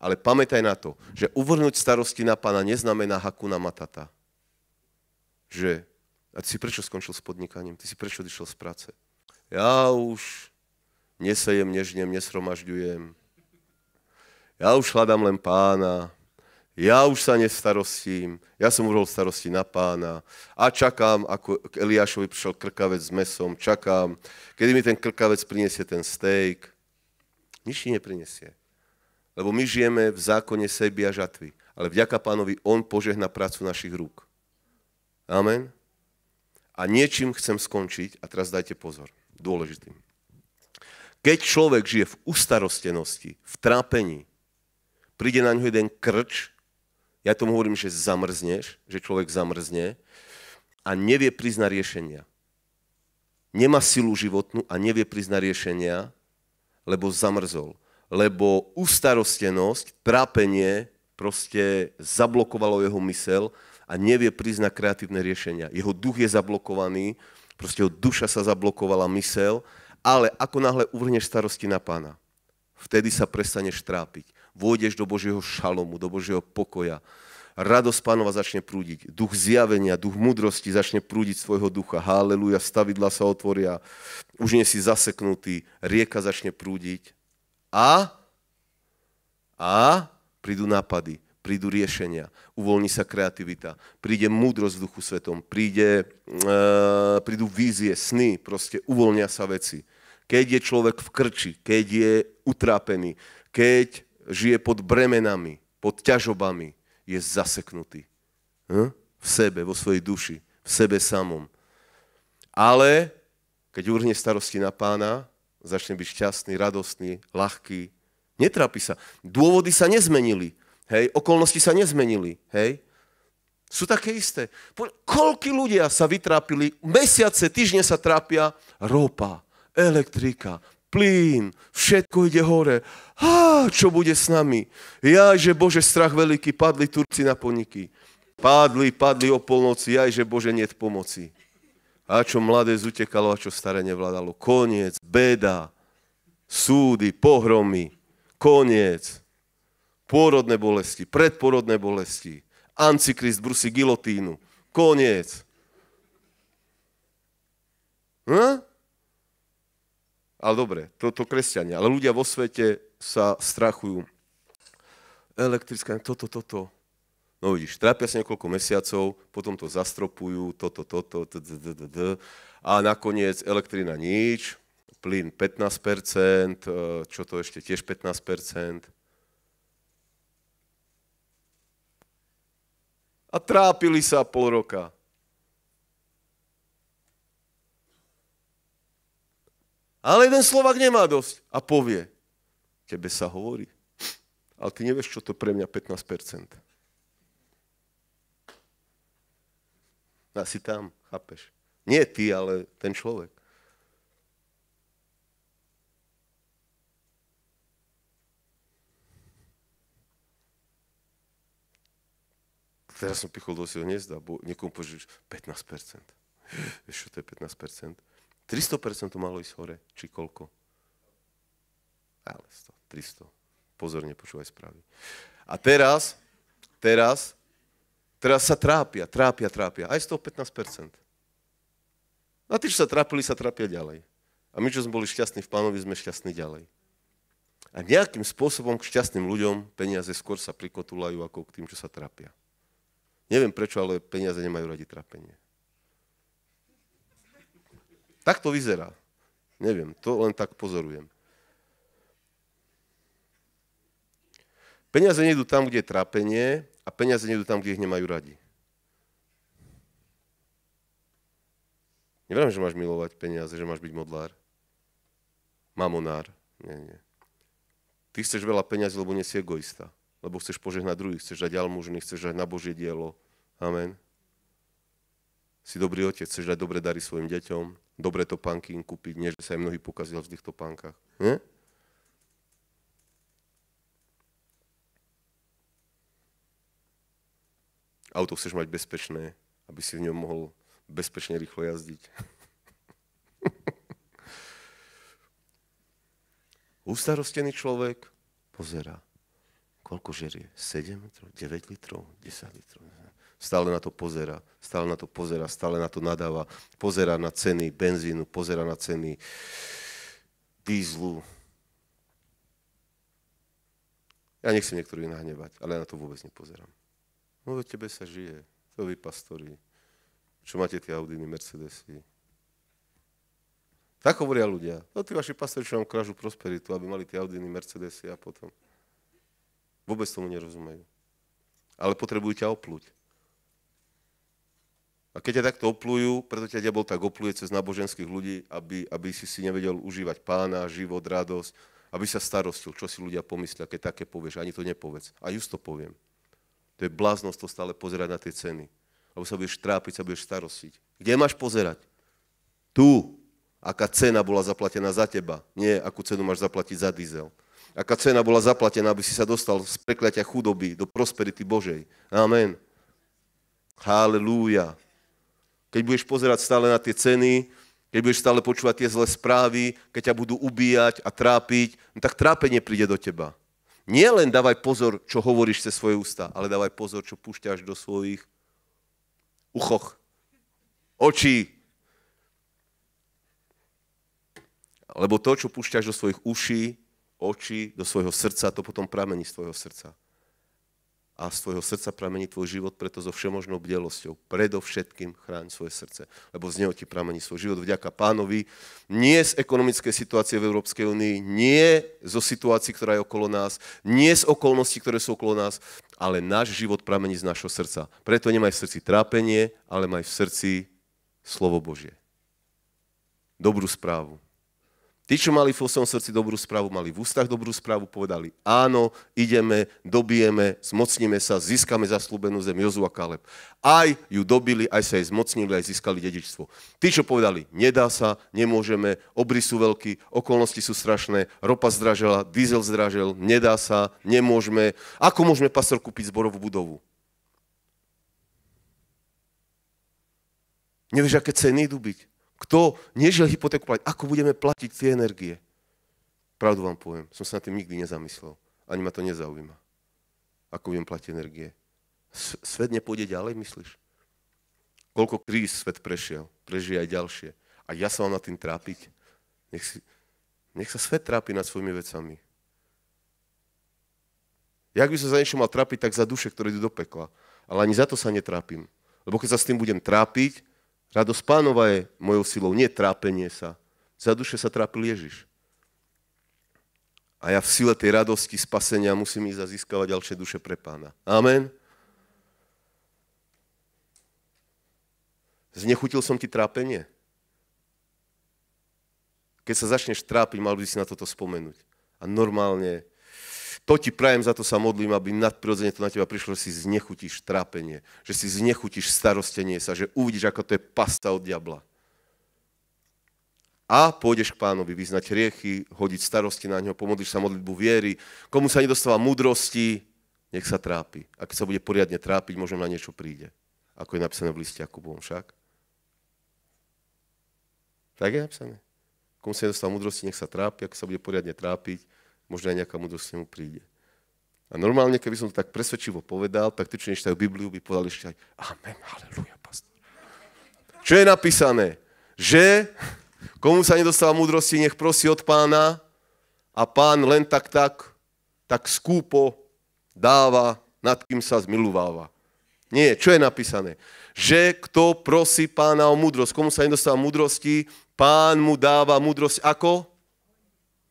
Ale pamätaj na to, že uvrnúť starosti na pána neznamená hakuna matata. Že a ty si prečo skončil s podnikaním? Ty si prečo odišiel z práce? Ja už nesejem, nežnem, nesromažďujem. Ja už hľadám len pána. Ja už sa nestarostím. Ja som urol starosti na pána. A čakám, ako k Eliášovi prišiel krkavec s mesom. Čakám, kedy mi ten krkavec priniesie ten steak. Nič ti neprinesie. Lebo my žijeme v zákone seby a žatvy. Ale vďaka pánovi on požehna prácu našich rúk. Amen. A niečím chcem skončiť, a teraz dajte pozor, dôležitým. Keď človek žije v ustarostenosti, v trápení, príde na ňu jeden krč, ja tomu hovorím, že zamrzneš, že človek zamrzne a nevie priznať riešenia. Nemá silu životnú a nevie priznať riešenia, lebo zamrzol. Lebo ustarostenosť, trápenie proste zablokovalo jeho mysel a nevie na kreatívne riešenia. Jeho duch je zablokovaný, proste jeho duša sa zablokovala, mysel, ale ako náhle uvrhneš starosti na pána, vtedy sa prestaneš trápiť. Vôjdeš do Božieho šalomu, do Božieho pokoja. Radosť pánova začne prúdiť. Duch zjavenia, duch múdrosti začne prúdiť svojho ducha. Haleluja, stavidla sa otvoria. Už nie si zaseknutý. Rieka začne prúdiť. A a prídu nápady prídu riešenia, uvoľní sa kreativita, príde múdrosť v duchu svetom, príde, e, prídu vízie, sny, proste uvoľnia sa veci. Keď je človek v krči, keď je utrápený, keď žije pod bremenami, pod ťažobami, je zaseknutý. Hm? V sebe, vo svojej duši, v sebe samom. Ale keď urhne starosti na pána, začne byť šťastný, radostný, ľahký, netrápi sa. Dôvody sa nezmenili. Hej, okolnosti sa nezmenili. Hej. Sú také isté. Koľky ľudia sa vytrápili, mesiace, týždne sa trápia, ropa, elektrika, plyn, všetko ide hore. Há, čo bude s nami? Jaj, že Bože, strach veľký, padli Turci na poniky. Padli, padli o polnoci, jaj, že Bože, nie pomoci. A čo mladé zutekalo, a čo staré nevládalo. Koniec, beda, súdy, pohromy, koniec pôrodné bolesti, predporodné bolesti, Antikrist brusí gilotínu. Koniec. Hm? Ale dobre, toto kresťania. Ale ľudia vo svete sa strachujú. Elektrická, toto, toto. No vidíš, trápia sa niekoľko mesiacov, potom to zastropujú, toto, toto, a nakoniec elektrina nič, plyn 15%, e, čo to ešte tiež 15%, a trápili sa pol roka. Ale jeden Slovak nemá dosť a povie, tebe sa hovorí, ale ty nevieš, čo to pre mňa 15%. Asi tam, chápeš. Nie ty, ale ten človek. teraz som pichol do svojho hniezda, bo niekomu požiš 15%. *gasps* Vieš, čo to je 15%? 300% to malo ísť hore, či koľko? Ale 100, 300. Pozorne počúvaj správy. A teraz, teraz, teraz sa trápia, trápia, trápia. Aj z toho 15%. A tí, čo sa trápili, sa trápia ďalej. A my, čo sme boli šťastní v pánovi, sme šťastní ďalej. A nejakým spôsobom k šťastným ľuďom peniaze skôr sa prikotulajú ako k tým, čo sa trápia. Neviem prečo, ale peniaze nemajú radi trápenie. Tak to vyzerá. Neviem, to len tak pozorujem. Peniaze nejdu tam, kde je trápenie a peniaze nejdu tam, kde ich nemajú radi. Neviem, že máš milovať peniaze, že máš byť modlár. Mamonár. Nie, nie. Ty chceš veľa peniazy, lebo nie si egoista lebo chceš požehnať druhých, chceš dať almužiny, chceš dať na Božie dielo. Amen. Si dobrý otec, chceš dať dobré dary svojim deťom, dobré topánky im kúpiť, nie, že sa aj mnohí pokazil v týchto pánkach. Nie? Hm? Auto chceš mať bezpečné, aby si v ňom mohol bezpečne rýchlo jazdiť. *laughs* Ustarostený človek pozera koľko žerie? 7 litrov? 9 litrov? 10 litrov? Stále na to pozera, stále na to pozera, stále na to nadáva. Pozera na ceny benzínu, pozera na ceny dízlu. Ja nechcem niektorých nahnevať, ale ja na to vôbec nepozerám. No veď tebe sa žije, to vy pastori. Čo máte tie Audiny, Mercedesy? Tak hovoria ľudia. No tí vaši pastori, čo vám krážu prosperitu, aby mali tie Audiny, Mercedesy a potom. Vôbec tomu nerozumejú. Ale potrebujú ťa opluť. A keď ťa takto oplujú, preto ťa diabol tak opluje cez náboženských ľudí, aby, aby si si nevedel užívať pána, život, radosť, aby sa starostil, čo si ľudia pomyslia, keď také povieš, ani to nepovedz. A just to poviem. To je bláznost to stále pozerať na tie ceny. Abo sa budeš trápiť, sa budeš starostiť. Kde máš pozerať? Tu. Aká cena bola zaplatená za teba. Nie, akú cenu máš zaplatiť za diesel aká cena bola zaplatená, aby si sa dostal z prekliatia chudoby do prosperity Božej. Amen. Halelúja. Keď budeš pozerať stále na tie ceny, keď budeš stále počúvať tie zlé správy, keď ťa budú ubíjať a trápiť, no tak trápenie príde do teba. Nie len dávaj pozor, čo hovoríš cez svoje ústa, ale dávaj pozor, čo púšťaš do svojich uchoch, očí. Lebo to, čo púšťaš do svojich uší, oči do svojho srdca, to potom pramení z tvojho srdca. A z tvojho srdca pramení tvoj život, preto so všemožnou bdelosťou. Predovšetkým chráň svoje srdce, lebo z neho ti pramení svoj život. Vďaka pánovi, nie z ekonomické situácie v Európskej únii, nie zo situácií, ktorá je okolo nás, nie z okolností, ktoré sú okolo nás, ale náš život pramení z našho srdca. Preto nemaj v srdci trápenie, ale maj v srdci slovo Božie. Dobrú správu. Tí, čo mali v svojom srdci dobrú správu, mali v ústach dobrú správu, povedali áno, ideme, dobijeme, zmocníme sa, získame zaslúbenú zem Jozu a Kaleb. Aj ju dobili, aj sa jej zmocnili, aj získali dedičstvo. Tí, čo povedali, nedá sa, nemôžeme, obry sú veľkí, okolnosti sú strašné, ropa zdražela, diesel zdražel, nedá sa, nemôžeme. Ako môžeme pastor kúpiť zborovú budovu? Nevieš, aké ceny idú byť kto nežil hypotéku platiť, ako budeme platiť tie energie. Pravdu vám poviem, som sa na tým nikdy nezamyslel. Ani ma to nezaujíma. Ako budem platiť energie. Svet nepôjde ďalej, myslíš? Koľko kríz svet prešiel, prežije aj ďalšie. A ja sa mám na tým trápiť. Nech, si, nech sa svet trápi nad svojimi vecami. Jak by som za niečo mal trápiť, tak za duše, ktoré idú do pekla. Ale ani za to sa netrápim. Lebo keď sa s tým budem trápiť, Radosť pánova je mojou silou, nie trápenie sa. Za duše sa trápil Ježiš. A ja v sile tej radosti spasenia musím ísť a získavať ďalšie duše pre pána. Amen. Znechutil som ti trápenie. Keď sa začneš trápiť, mal by si na toto spomenúť. A normálne to ti prajem, za to sa modlím, aby nadprirodzene to na teba prišlo, že si znechutíš trápenie, že si znechutíš starostenie sa, že uvidíš, ako to je pasta od diabla. A pôjdeš k pánovi vyznať riechy, hodiť starosti na ňo, pomodliš sa modlitbu viery. Komu sa nedostáva múdrosti, nech sa trápi. A keď sa bude poriadne trápiť, možno na niečo príde. Ako je napísané v liste Jakubovom však. Tak je napísané. Komu sa nedostáva múdrosti, nech sa trápi. Ako sa bude poriadne trápiť, možno aj nejaká múdrosť k príde. A normálne, keby som to tak presvedčivo povedal, tak tí, čo nečítajú Bibliu, by povedali ešte aj Amen, halleluja, pastor. Čo je napísané? Že komu sa nedostáva múdrosti, nech prosí od pána a pán len tak tak, tak skúpo dáva, nad kým sa zmiluváva. Nie, čo je napísané? Že kto prosí pána o múdrosť, komu sa nedostáva múdrosti, pán mu dáva múdrosť ako?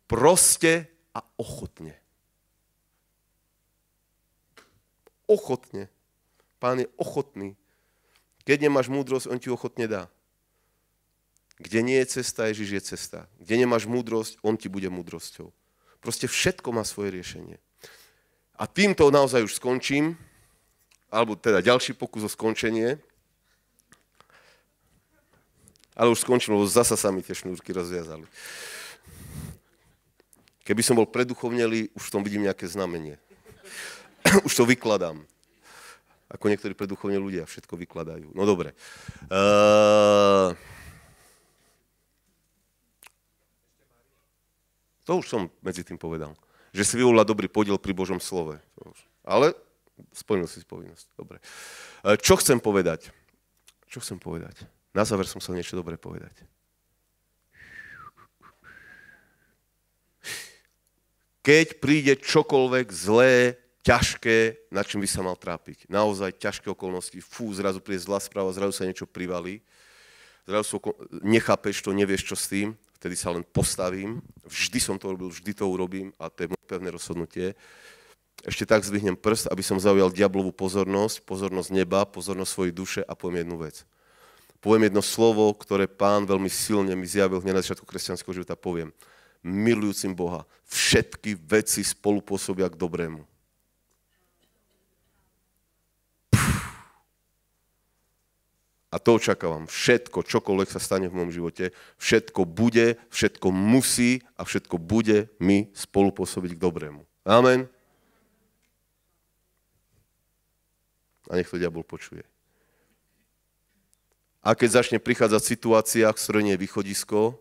Proste a ochotne. Ochotne. Pán je ochotný. Keď nemáš múdrosť, on ti ochotne dá. Kde nie je cesta, Ježiš je cesta. Kde nemáš múdrosť, on ti bude múdrosťou. Proste všetko má svoje riešenie. A týmto naozaj už skončím, alebo teda ďalší pokus o skončenie. Ale už skončím, lebo zasa sa mi tie šnúrky rozviazali. Keby som bol preduchovnelý, už v tom vidím nejaké znamenie. *clears throat* už to vykladám. Ako niektorí preduchovne ľudia všetko vykladajú. No dobre. Uh... To už som medzi tým povedal. Že si vyvolá dobrý podiel pri Božom slove. Ale splnil si povinnosť. Dobre. Ehm, čo chcem povedať? Čo chcem povedať? Na záver som sa niečo dobre povedať. keď príde čokoľvek zlé, ťažké, na čím by sa mal trápiť. Naozaj ťažké okolnosti. Fú, zrazu príde zlá správa, zrazu sa niečo privalí. Zrazu okol... nechápeš to, nevieš čo s tým, vtedy sa len postavím. Vždy som to robil, vždy to urobím a to je moje pevné rozhodnutie. Ešte tak zdvihnem prst, aby som zaujal diablovú pozornosť, pozornosť neba, pozornosť svojej duše a poviem jednu vec. Poviem jedno slovo, ktoré pán veľmi silne mi zjavil hneď na začiatku kresťanského života. Poviem, milujúcim Boha. Všetky veci spolupôsobia k dobrému. A to očakávam. Všetko, čokoľvek sa stane v mojom živote, všetko bude, všetko musí a všetko bude mi spolupôsobiť k dobrému. Amen. A nech to diabol počuje. A keď začne prichádzať situácia, v ktorej nie je východisko,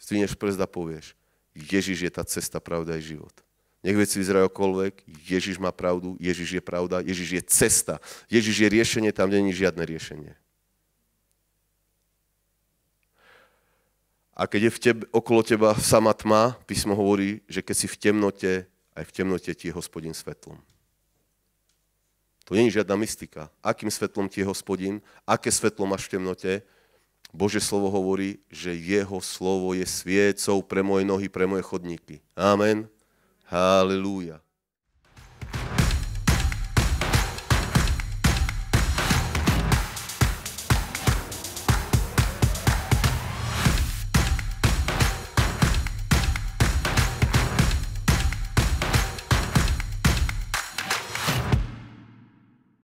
stvíneš prst a povieš, Ježiš je tá cesta, pravda je život. Nech veci vyzerajú okolvek, Ježiš má pravdu, Ježiš je pravda, Ježiš je cesta, Ježiš je riešenie, tam není žiadne riešenie. A keď je v tebe, okolo teba sama tma, písmo hovorí, že keď si v temnote, aj v temnote ti je hospodin svetlom. To nie je žiadna mystika. Akým svetlom ti je hospodin, aké svetlo máš v temnote, Bože slovo hovorí, že jeho slovo je sviecou pre moje nohy, pre moje chodníky. Amen. Halilúja.